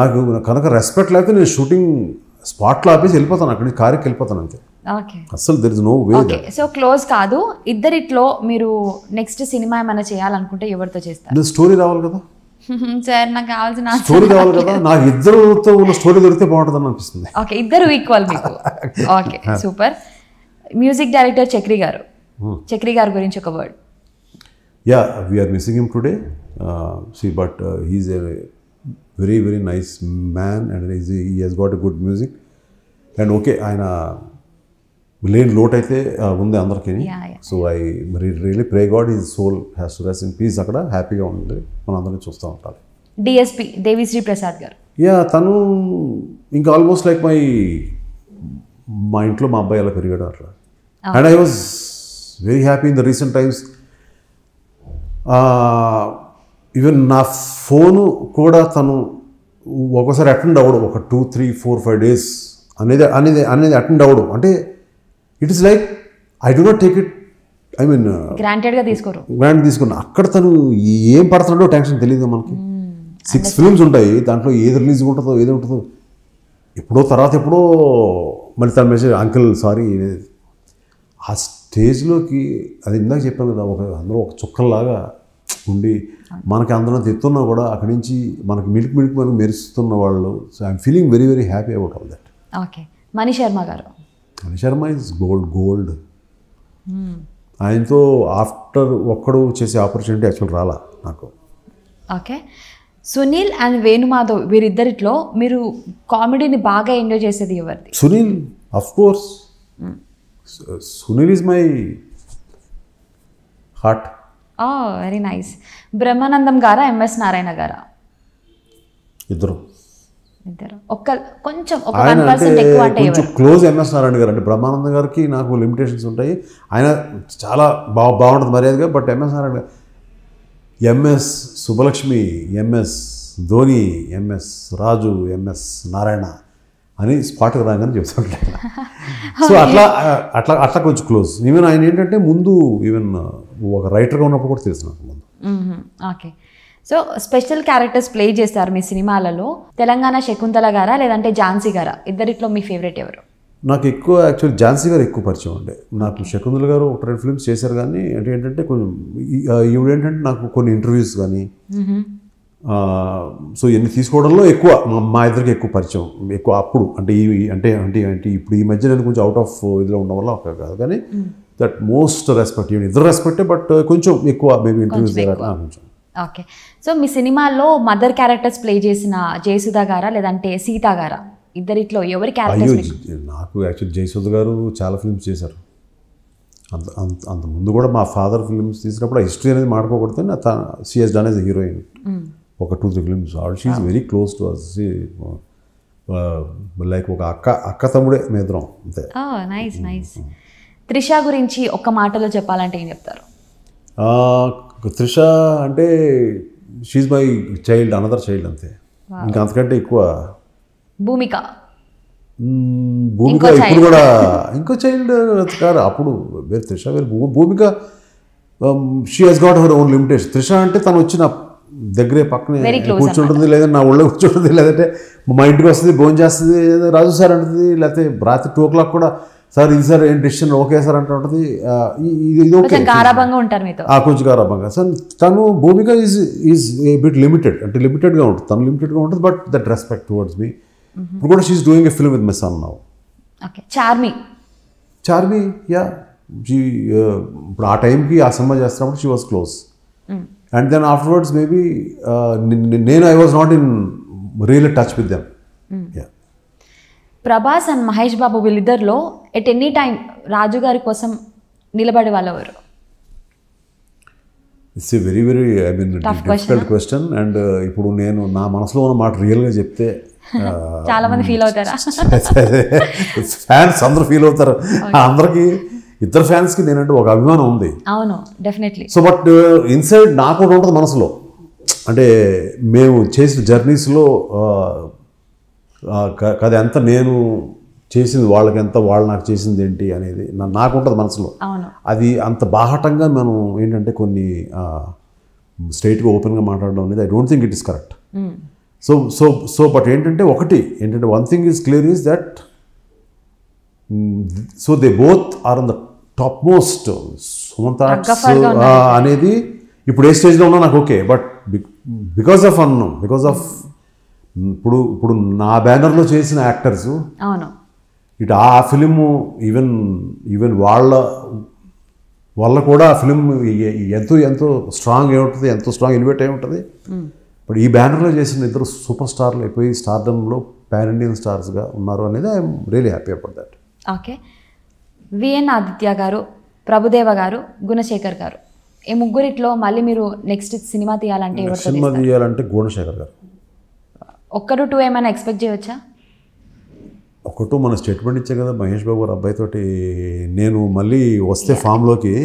Speaker 2: నాకు కనుక రెస్పెక్ట్ లేకపోతే నేను షూటింగ్ స్పాట్లో ఆపేసి వెళ్ళిపోతాను అక్కడి కార్యకి వెళ్ళిపోతాను అంతే అసలు there is no way
Speaker 1: so close కాదు ఇద్దరిట్లో మీరు నెక్స్ట్ సినిమా ఏమైనా చేయాలనుకుంటే ఎవరితో చేస్తారు స్టోరీ రావాలి కదా సార్ నాకు కావాల్సిన స్టోరీ కావాలి కదా
Speaker 2: నాకు ఇద్దరుతో ఉన్న స్టోరీ దొరికితే బాగుంటుంది అనిపిస్తుంది
Speaker 1: ఓకే ఇద్దరు ఈక్వల్ మీకు okay super music director Chakri గారు hmm. చక్రి గారి గురించి ఒక word
Speaker 2: ya we're missing him today see but he's a very very nice man and he he's got a good music and okay ఆయన లేని లోటు అయితే ఉంది అందరికీ సో ఐ మరి really pray God his soul has to rest in peace అక్కడ హ్యాపీగా ఉంది మనం అందరినీ చూస్తూ ఉంటారు
Speaker 1: డిఎస్పి దేవిశ్రీ ప్రసాద్ గారు
Speaker 2: యా తను ఇంకా ఆల్మోస్ట్ లైక్ మై మా ఇంట్లో మా అబ్బాయి అలా పెరిగాడు అట్లా and I was very happy in the recent times even నా ఫోను కూడా తను ఒక్కోసారి అటెండ్ అవ్వడం ఒక two three four five days అనేది అనేది అనేది అటెండ్ అవ్వడం అంటే it is like I do not take it I mean
Speaker 1: గ్రాంటెడ్గా తీసుకోరు
Speaker 2: గ్రాంటెడ్ తీసుకున్న అక్కడ తను ఏం పడుతున్నాడో టెన్షన్ తెలియదు మనకి సిక్స్ hmm. ఫిల్మ్స్ ఉంటాయి దాంట్లో ఏది రిలీజ్ ఉంటుందో ఏది ఉంటుందో ఎప్పుడో తర్వాత ఎప్పుడో మళ్ళీ తన మెసేజ్ అంకిల్ సారీ ఆ స్టేజ్లోకి అది ఇందాక చెప్పాను కదా ఒక అందరూ ఒక చుక్కలాగా ఉండి మనకి అందరం తెస్తున్నా కూడా అక్కడి నుంచి మనకి మిల్క్ మిల్క్ మనకు మెరుస్తున్న వాళ్ళు so I'm feeling very very happy about all that
Speaker 1: okay Manish Sharma గారు
Speaker 2: శర్మ ఇస్ గోల్డ్ గోల్డ్ ఆయనతో ఆఫ్టర్ ఒక్కడు చేసే ఆపర్చునిటీ యాక్చువల్ రాలా నాకు
Speaker 1: ఓకే సునీల్ అండ్ వేణుమాధవ్ వీరిద్దరిట్లో మీరు కామెడీని బాగా ఎంజాయ్ చేసేది ఎవరిది
Speaker 2: Sunil of course Sunil is my heart
Speaker 1: very nice Brahmanandam గారా ఎంఎస్ నారాయణ గారా ఇద్దరు కొంచెం
Speaker 2: క్లోజ్ ఎంఎస్ నారాయణ గారు అంటే బ్రహ్మానందం గారికి నాకు లిమిటేషన్స్ ఉంటాయి ఆయన చాలా బాగా బాగుంటుంది మర్యాదగా బట్ ఎంఎస్ నారాయణ గారు MS Subbalakshmi MS Dhoni MS Raju MS Narayana అని స్పాట్కి రాగానే చెప్తుంటాను సో అట్లా అట్లా అట్లా కొంచెం క్లోజ్ ఈవెన్ ఆయన ఏంటంటే ముందు ఈవెన్ ఒక రైటర్గా ఉన్నప్పుడు కూడా తెలుసు నాకు ముందు
Speaker 1: okay so special characters play చేస్తారు మీ సినిమాలలో తెలంగాణ శకుంతల గారా లేదంటే ఝాన్సీ గారా ఇద్దరిట్లో మీ ఫేవరెట్ ఎవరు
Speaker 2: నాకు ఎక్కువ యాక్చువల్ ఝాన్సీ గారు ఎక్కువ పరిచయం ఉండే నాకు శకుంతల గారు ఒక రెండు ఫిల్మ్స్ చేశారు కానీ అంటే ఏంటంటే కొంచెం ఈవిడ ఏంటంటే నాకు కొన్ని ఇంటర్వ్యూస్ కానీ సో ఇవన్నీ తీసుకోవడంలో ఎక్కువ మా ఇద్దరికి ఎక్కువ పరిచయం ఎక్కువ అప్పుడు అంటే ఈ అంటే అంటే అంటే ఇప్పుడు ఈ మధ్య నేను కొంచెం అవుట్ ఆఫ్ ఇదిలో ఉండడం వల్ల ఒక కాదు కానీ దట్ మోస్ట్ రెస్పెక్ట్ ఇద్దరు రెస్పెక్టే బట్ కొంచెం ఎక్కువ మేబీ ఇంటర్వ్యూస్ కొంచెం
Speaker 1: ఓకే సో మీ సినిమాలో మదర్ క్యారెక్టర్స్ ప్లే చేసిన జయసుధ గారా లేదంటే సీత గారా ఇద్దరిట్లో ఎవరి క్యారెక్టర్
Speaker 2: నాకు యాక్చువల్ జయసుధ గారు చాలా ఫిల్మ్స్ చేశారు అంత అంత అంత ముందు కూడా మా ఫాదర్ ఫిల్మ్స్ తీసినప్పుడు ఆ హిస్టరీ అనేది మాట్లాడుకోకూడదు she is done as heroine ఒక two three films all she very close to us like ఒక అక్క అక్క తమ్ముడే మేద్రం అంతే
Speaker 1: నైస్ నైస్ త్రిష గురించి ఒక్క మాటలో చెప్పాలంటే ఏం చెప్తారు
Speaker 2: త్రిష అంటే she's my child another child అంతే ఇంకా అంతకంటే ఎక్కువ భూమిక భూమిక ఇప్పుడు కూడా ఇంకో చైల్డ్ కాదు అప్పుడు వేరు త్రిష వేరు Bhumika she has got her own limitation Trisha అంటే తను వచ్చిన దగ్గరే పక్కనే కూర్చుంటుంది లేదా నా ఒళ్ళో కూర్చుంటుంది లేదంటే మా ఇంటికి వస్తుంది భోజనం చేస్తుంది రాజు సార్ అంటుంది లేకపోతే రాత్రి టూ ఓ క్లాక్ కూడా సార్ ఇది సార్ ఏంటి డెసిషన్ ఓకే సార్ అంటే ఉంటుంది ఇది ఓకే కొంచెం గారాభంగా సార్ తను Bhumika is is a bit limited అంటే లిమిటెడ్గా ఉంటుంది తను లిమిటెడ్గా ఉంటుంది but that respect towards me ఇప్పుడు కూడా she's doing a film with my son నావు చార్మి చార్మి యా జీ ఇప్పుడు ఆ టైంకి ఆ సినిమా చేస్తున్నప్పుడు she was close and then afterwards maybe నేను I was not in real touch with them
Speaker 1: ya Prabhas and Mahesh Babu వీళ్ళిద్దరిలో ఎట్ ఎనీ టైం రాజుగారి కోసం నిలబడే వాళ్ళు ఎవరు
Speaker 2: it's a very very I mean difficult question and ఇప్పుడు నేను నా మనసులో ఉన్న మాట రియల్గా చెప్తే uh, చాలా మంది ఫీల్ అవుతారా ఫ్యాన్స్ అందరూ ఫీల్ అవుతారు అందరికీ ఇద్దరు ఫ్యాన్స్కి నేనంటే ఒక అభిమానం ఉంది
Speaker 1: అవును డెఫినెట్లీ సో
Speaker 2: బట్ ఇన్సైడ్ నాకు కూడా ఉంటుంది మనసులో అంటే మేము చేసిన జర్నీస్లో అది uh, uh, ఎంత నేను చేసింది వాళ్ళకి ఎంత వాళ్ళు నాకు చేసింది ఏంటి అనేది నాకుంటుంది మనసులో అది అంత బాహటంగా మనం ఏంటంటే కొన్ని స్ట్రైట్గా ఓపెన్గా మాట్లాడడం అనేది I don't think it is correct so so so but ఏంటంటే ఒకటి ఏంటంటే one thing is clear is that so they both are on the top most సుమంత అనేది ఇప్పుడు ఏ స్టేజ్లో ఉన్నా నాకు ఓకే బట్ బికాస్ ఆఫ్ అన్నం బికాస్ ఆఫ్ ఇప్పుడు ఇప్పుడు నా బ్యానర్లో చేసిన యాక్టర్స్ అవును ఇటు ఆ ఫిలిము ఈవెన్ ఈవెన్ వాళ్ళ వల్ల కూడా ఆ ఫిలిం ఎంతో ఎంతో స్ట్రాంగ్ ఏముంటుంది ఎంతో స్ట్రాంగ్ ఎలివేట్ అయి ఉంటుంది బట్ ఈ బ్యానర్లో చేసిన ఇద్దరు సూపర్ స్టార్లు అయిపోయి స్టార్డంలో పాన్ ఇండియన్ స్టార్స్గా ఉన్నారు అనేది I'm really happy about that
Speaker 1: okay VN Aditya గారు ప్రభుదేవ గారు గుణశేఖర్ గారు ఈ ముగ్గురిట్లో మళ్ళీ మీరు నెక్స్ట్ సినిమా తీయాలంటే సినిమా
Speaker 2: తీయాలంటే గుణశేఖర్ గారు
Speaker 1: ఒక్కరు టూ ఏమైనా ఎక్స్పెక్ట్ చేయవచ్చా
Speaker 2: ఒకటో మన స్టేట్మెంట్ ఇచ్చే కదా మహేష్ బాబు గారు అబ్బాయితోటి నేను మళ్ళీ వస్తే ఫామ్లోకి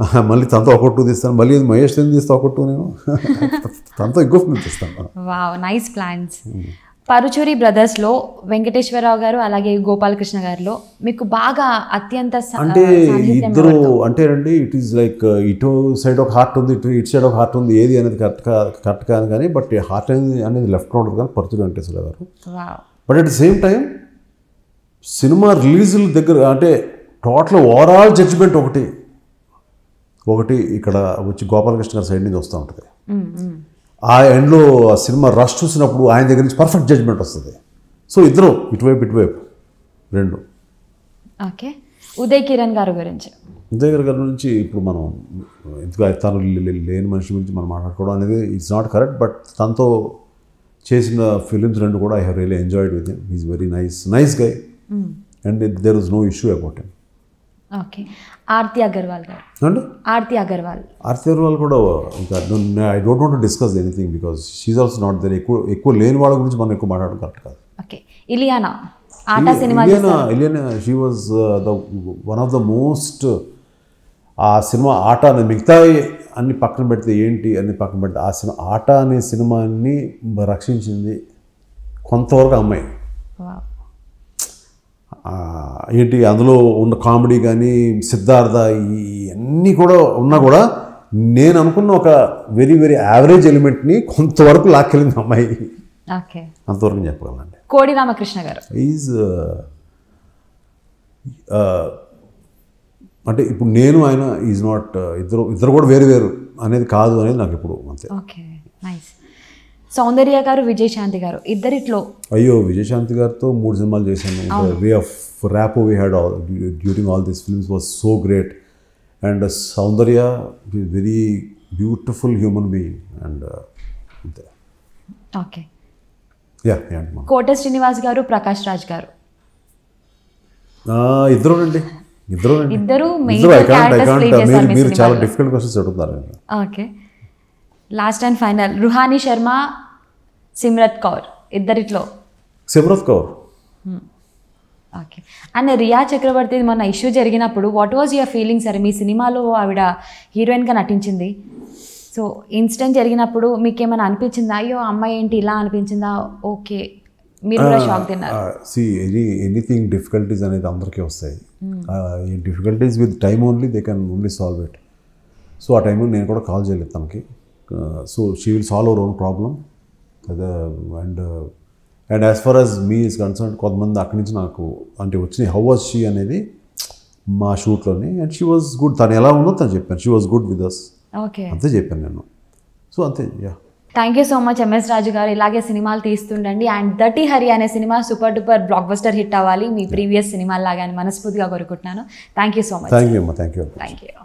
Speaker 2: మళ్ళీ తనతో ఒకటి తీస్తాను మళ్ళీ మహేష్ తీస్తా ఒకటి నేను తనతో ఇంకో ఫిల్మ్ తీస్తాను
Speaker 1: వావ్ నైస్ ప్లాన్స్ పరుచూరి బ్రదర్స్లో వెంకటేశ్వరరావు గారు అలాగే గోపాలకృష్ణ గారిలో మీకు బాగా అత్యంత అంటే ఇద్దరు
Speaker 2: అంటే అండి ఇట్ ఈస్ లైక్ ఇటు సైడ్ ఒక హార్ట్ ఉంది ఇటు ఇటు సైడ్ ఒక హార్ట్ ఉంది ఏది అనేది కరెక్ట్ కరెక్ట్ కాదు కానీ బట్ హార్ట్ అనేది లెఫ్ట్ ఉంటుంది కానీ పరుచూరి వెంకటేశ్వర గారు but at the same time cinema రిలీజుల దగ్గర అంటే టోటల్ ఓవరాల్ జడ్జిమెంట్ ఒకటి ఒకటి ఇక్కడ వచ్చి గోపాలకృష్ణ గారి సైడ్ నుంచి వస్తూ ఉంటుంది ఆ ఎండ్లో ఆ సినిమా రష్ చూసినప్పుడు ఆయన దగ్గర నుంచి పర్ఫెక్ట్ జడ్జ్మెంట్ వస్తుంది సో ఇద్దరు ఇటువైపు ఇటువైపు రెండు
Speaker 1: ఓకే ఉదయ్ కిరణ్ గారి గురించి
Speaker 2: ఉదయ్ కిరణ్ గారి గురించి ఇప్పుడు మనం ఎందుకు తను లేని మనిషి గురించి మనం మాట్లాడుకోవడం అనేది ఇట్స్ నాట్ కరెక్ట్ బట్ తనతో చేసిన ఫిలిమ్స్ రెండు కూడా I have really enjoyed with him is very nice nice guy and there is no issue about him
Speaker 1: okay Aarti Agarwal గారు అండి ఆర్తి అగర్వాల్
Speaker 2: ఆర్తి అగర్వాల్ కూడా I don't want discuss anything because she also not there ఎక్కువ ఎక్కువ లేని వాళ్ళ గురించి మనం ఎక్కువ మాట్లాడడం కరెక్ట్ కాదు
Speaker 1: okay Ileana Aata cinema Ileana
Speaker 2: Ileana she was the one of the most ఆ సినిమా ఆట అనే మిగతా అన్ని పక్కన పెడితే ఏంటి అన్ని పక్కన పెడితే ఆ సినిమా ఆట అనే సినిమాని రక్షించింది కొంతవరకు అమ్మాయి ఏంటి అందులో ఉన్న కామెడీ కానీ సిద్ధార్థ ఇవన్నీ కూడా ఉన్నా కూడా నేను అనుకున్న ఒక వెరీ వెరీ యావరేజ్ ఎలిమెంట్ని కొంతవరకు లాక్కెళ్ళింది అమ్మాయి అంతవరకు చెప్పగలండి
Speaker 1: కోడి రామకృష్ణ గారు
Speaker 2: ఈజ్ uh, uh, అంటే ఇప్పుడు నేను ఆయన ఈజ్ నాట్ uh, ఇద్దరు ఇద్దరు కూడా వేరు వేరు అనేది కాదు అనేది నాకు ఇప్పుడు
Speaker 1: అంతే ఓకే నైస్ సౌందర్య గారు విజయశాంతి గారు ఇద్దరిట్లో
Speaker 2: అయ్యో విజయశాంతి గారితో మూడు సినిమాలు చేశాను way of rap we had all during all these films was so great and Soundarya very beautiful human being and
Speaker 1: okay Kota Srinivas గారు ప్రకాష్ రాజ్ గారు
Speaker 2: ఇద్దరు అండి ఇద్దరు uh, చాలా డిఫికల్ట్ క్వశ్చన్స్ అడుగుతారు
Speaker 1: okay last and final Ruhani Sharma Simrat Kaur ఇద్దరిట్లో సిమ్రత్ కౌర్ ఓకే అండ్ రియా చక్రవర్తి మన ఇష్యూ జరిగినప్పుడు వాట్ వాజ్ యువర్ ఫీలింగ్ సరే మీ సినిమాలో ఆవిడ హీరోయిన్గా నటించింది సో ఇన్సిడెంట్ జరిగినప్పుడు మీకు ఏమైనా అనిపించిందా అయ్యో అమ్మాయి ఏంటి ఇలా అనిపించిందా ఓకే మీరు
Speaker 2: ఎనీథింగ్ డిఫికల్టీస్ అనేది అందరికీ వస్తాయి hmm. ఈ difficulties with time only they can only solve it so ఆ టైంలో నేను కూడా కాల్ చేయలేదు తనకి so she will solve our own problem and and as far as me is concern కొంతమంది అక్కడి నుంచి నాకు అంటే వచ్చినాయి హౌ వాజ్ షీ అనేది మా షూట్లోని అండ్ షీ వాజ్ గుడ్ తను ఎలా ఉందో తను చెప్పాను she was good with us okay అంతే చెప్పాను నేను సో అంతే yeah
Speaker 1: thank you so much MS Raju గారు ఇలాగే సినిమాలు తీస్తుండండి అండ్ దటి హరి అనే cinema super duper blockbuster hit అవ్వాలి మీ ప్రీవియస్ సినిమాలాగా అని మనస్ఫూర్తిగా కోరుకుంటున్నాను thank you so much you thank you thank you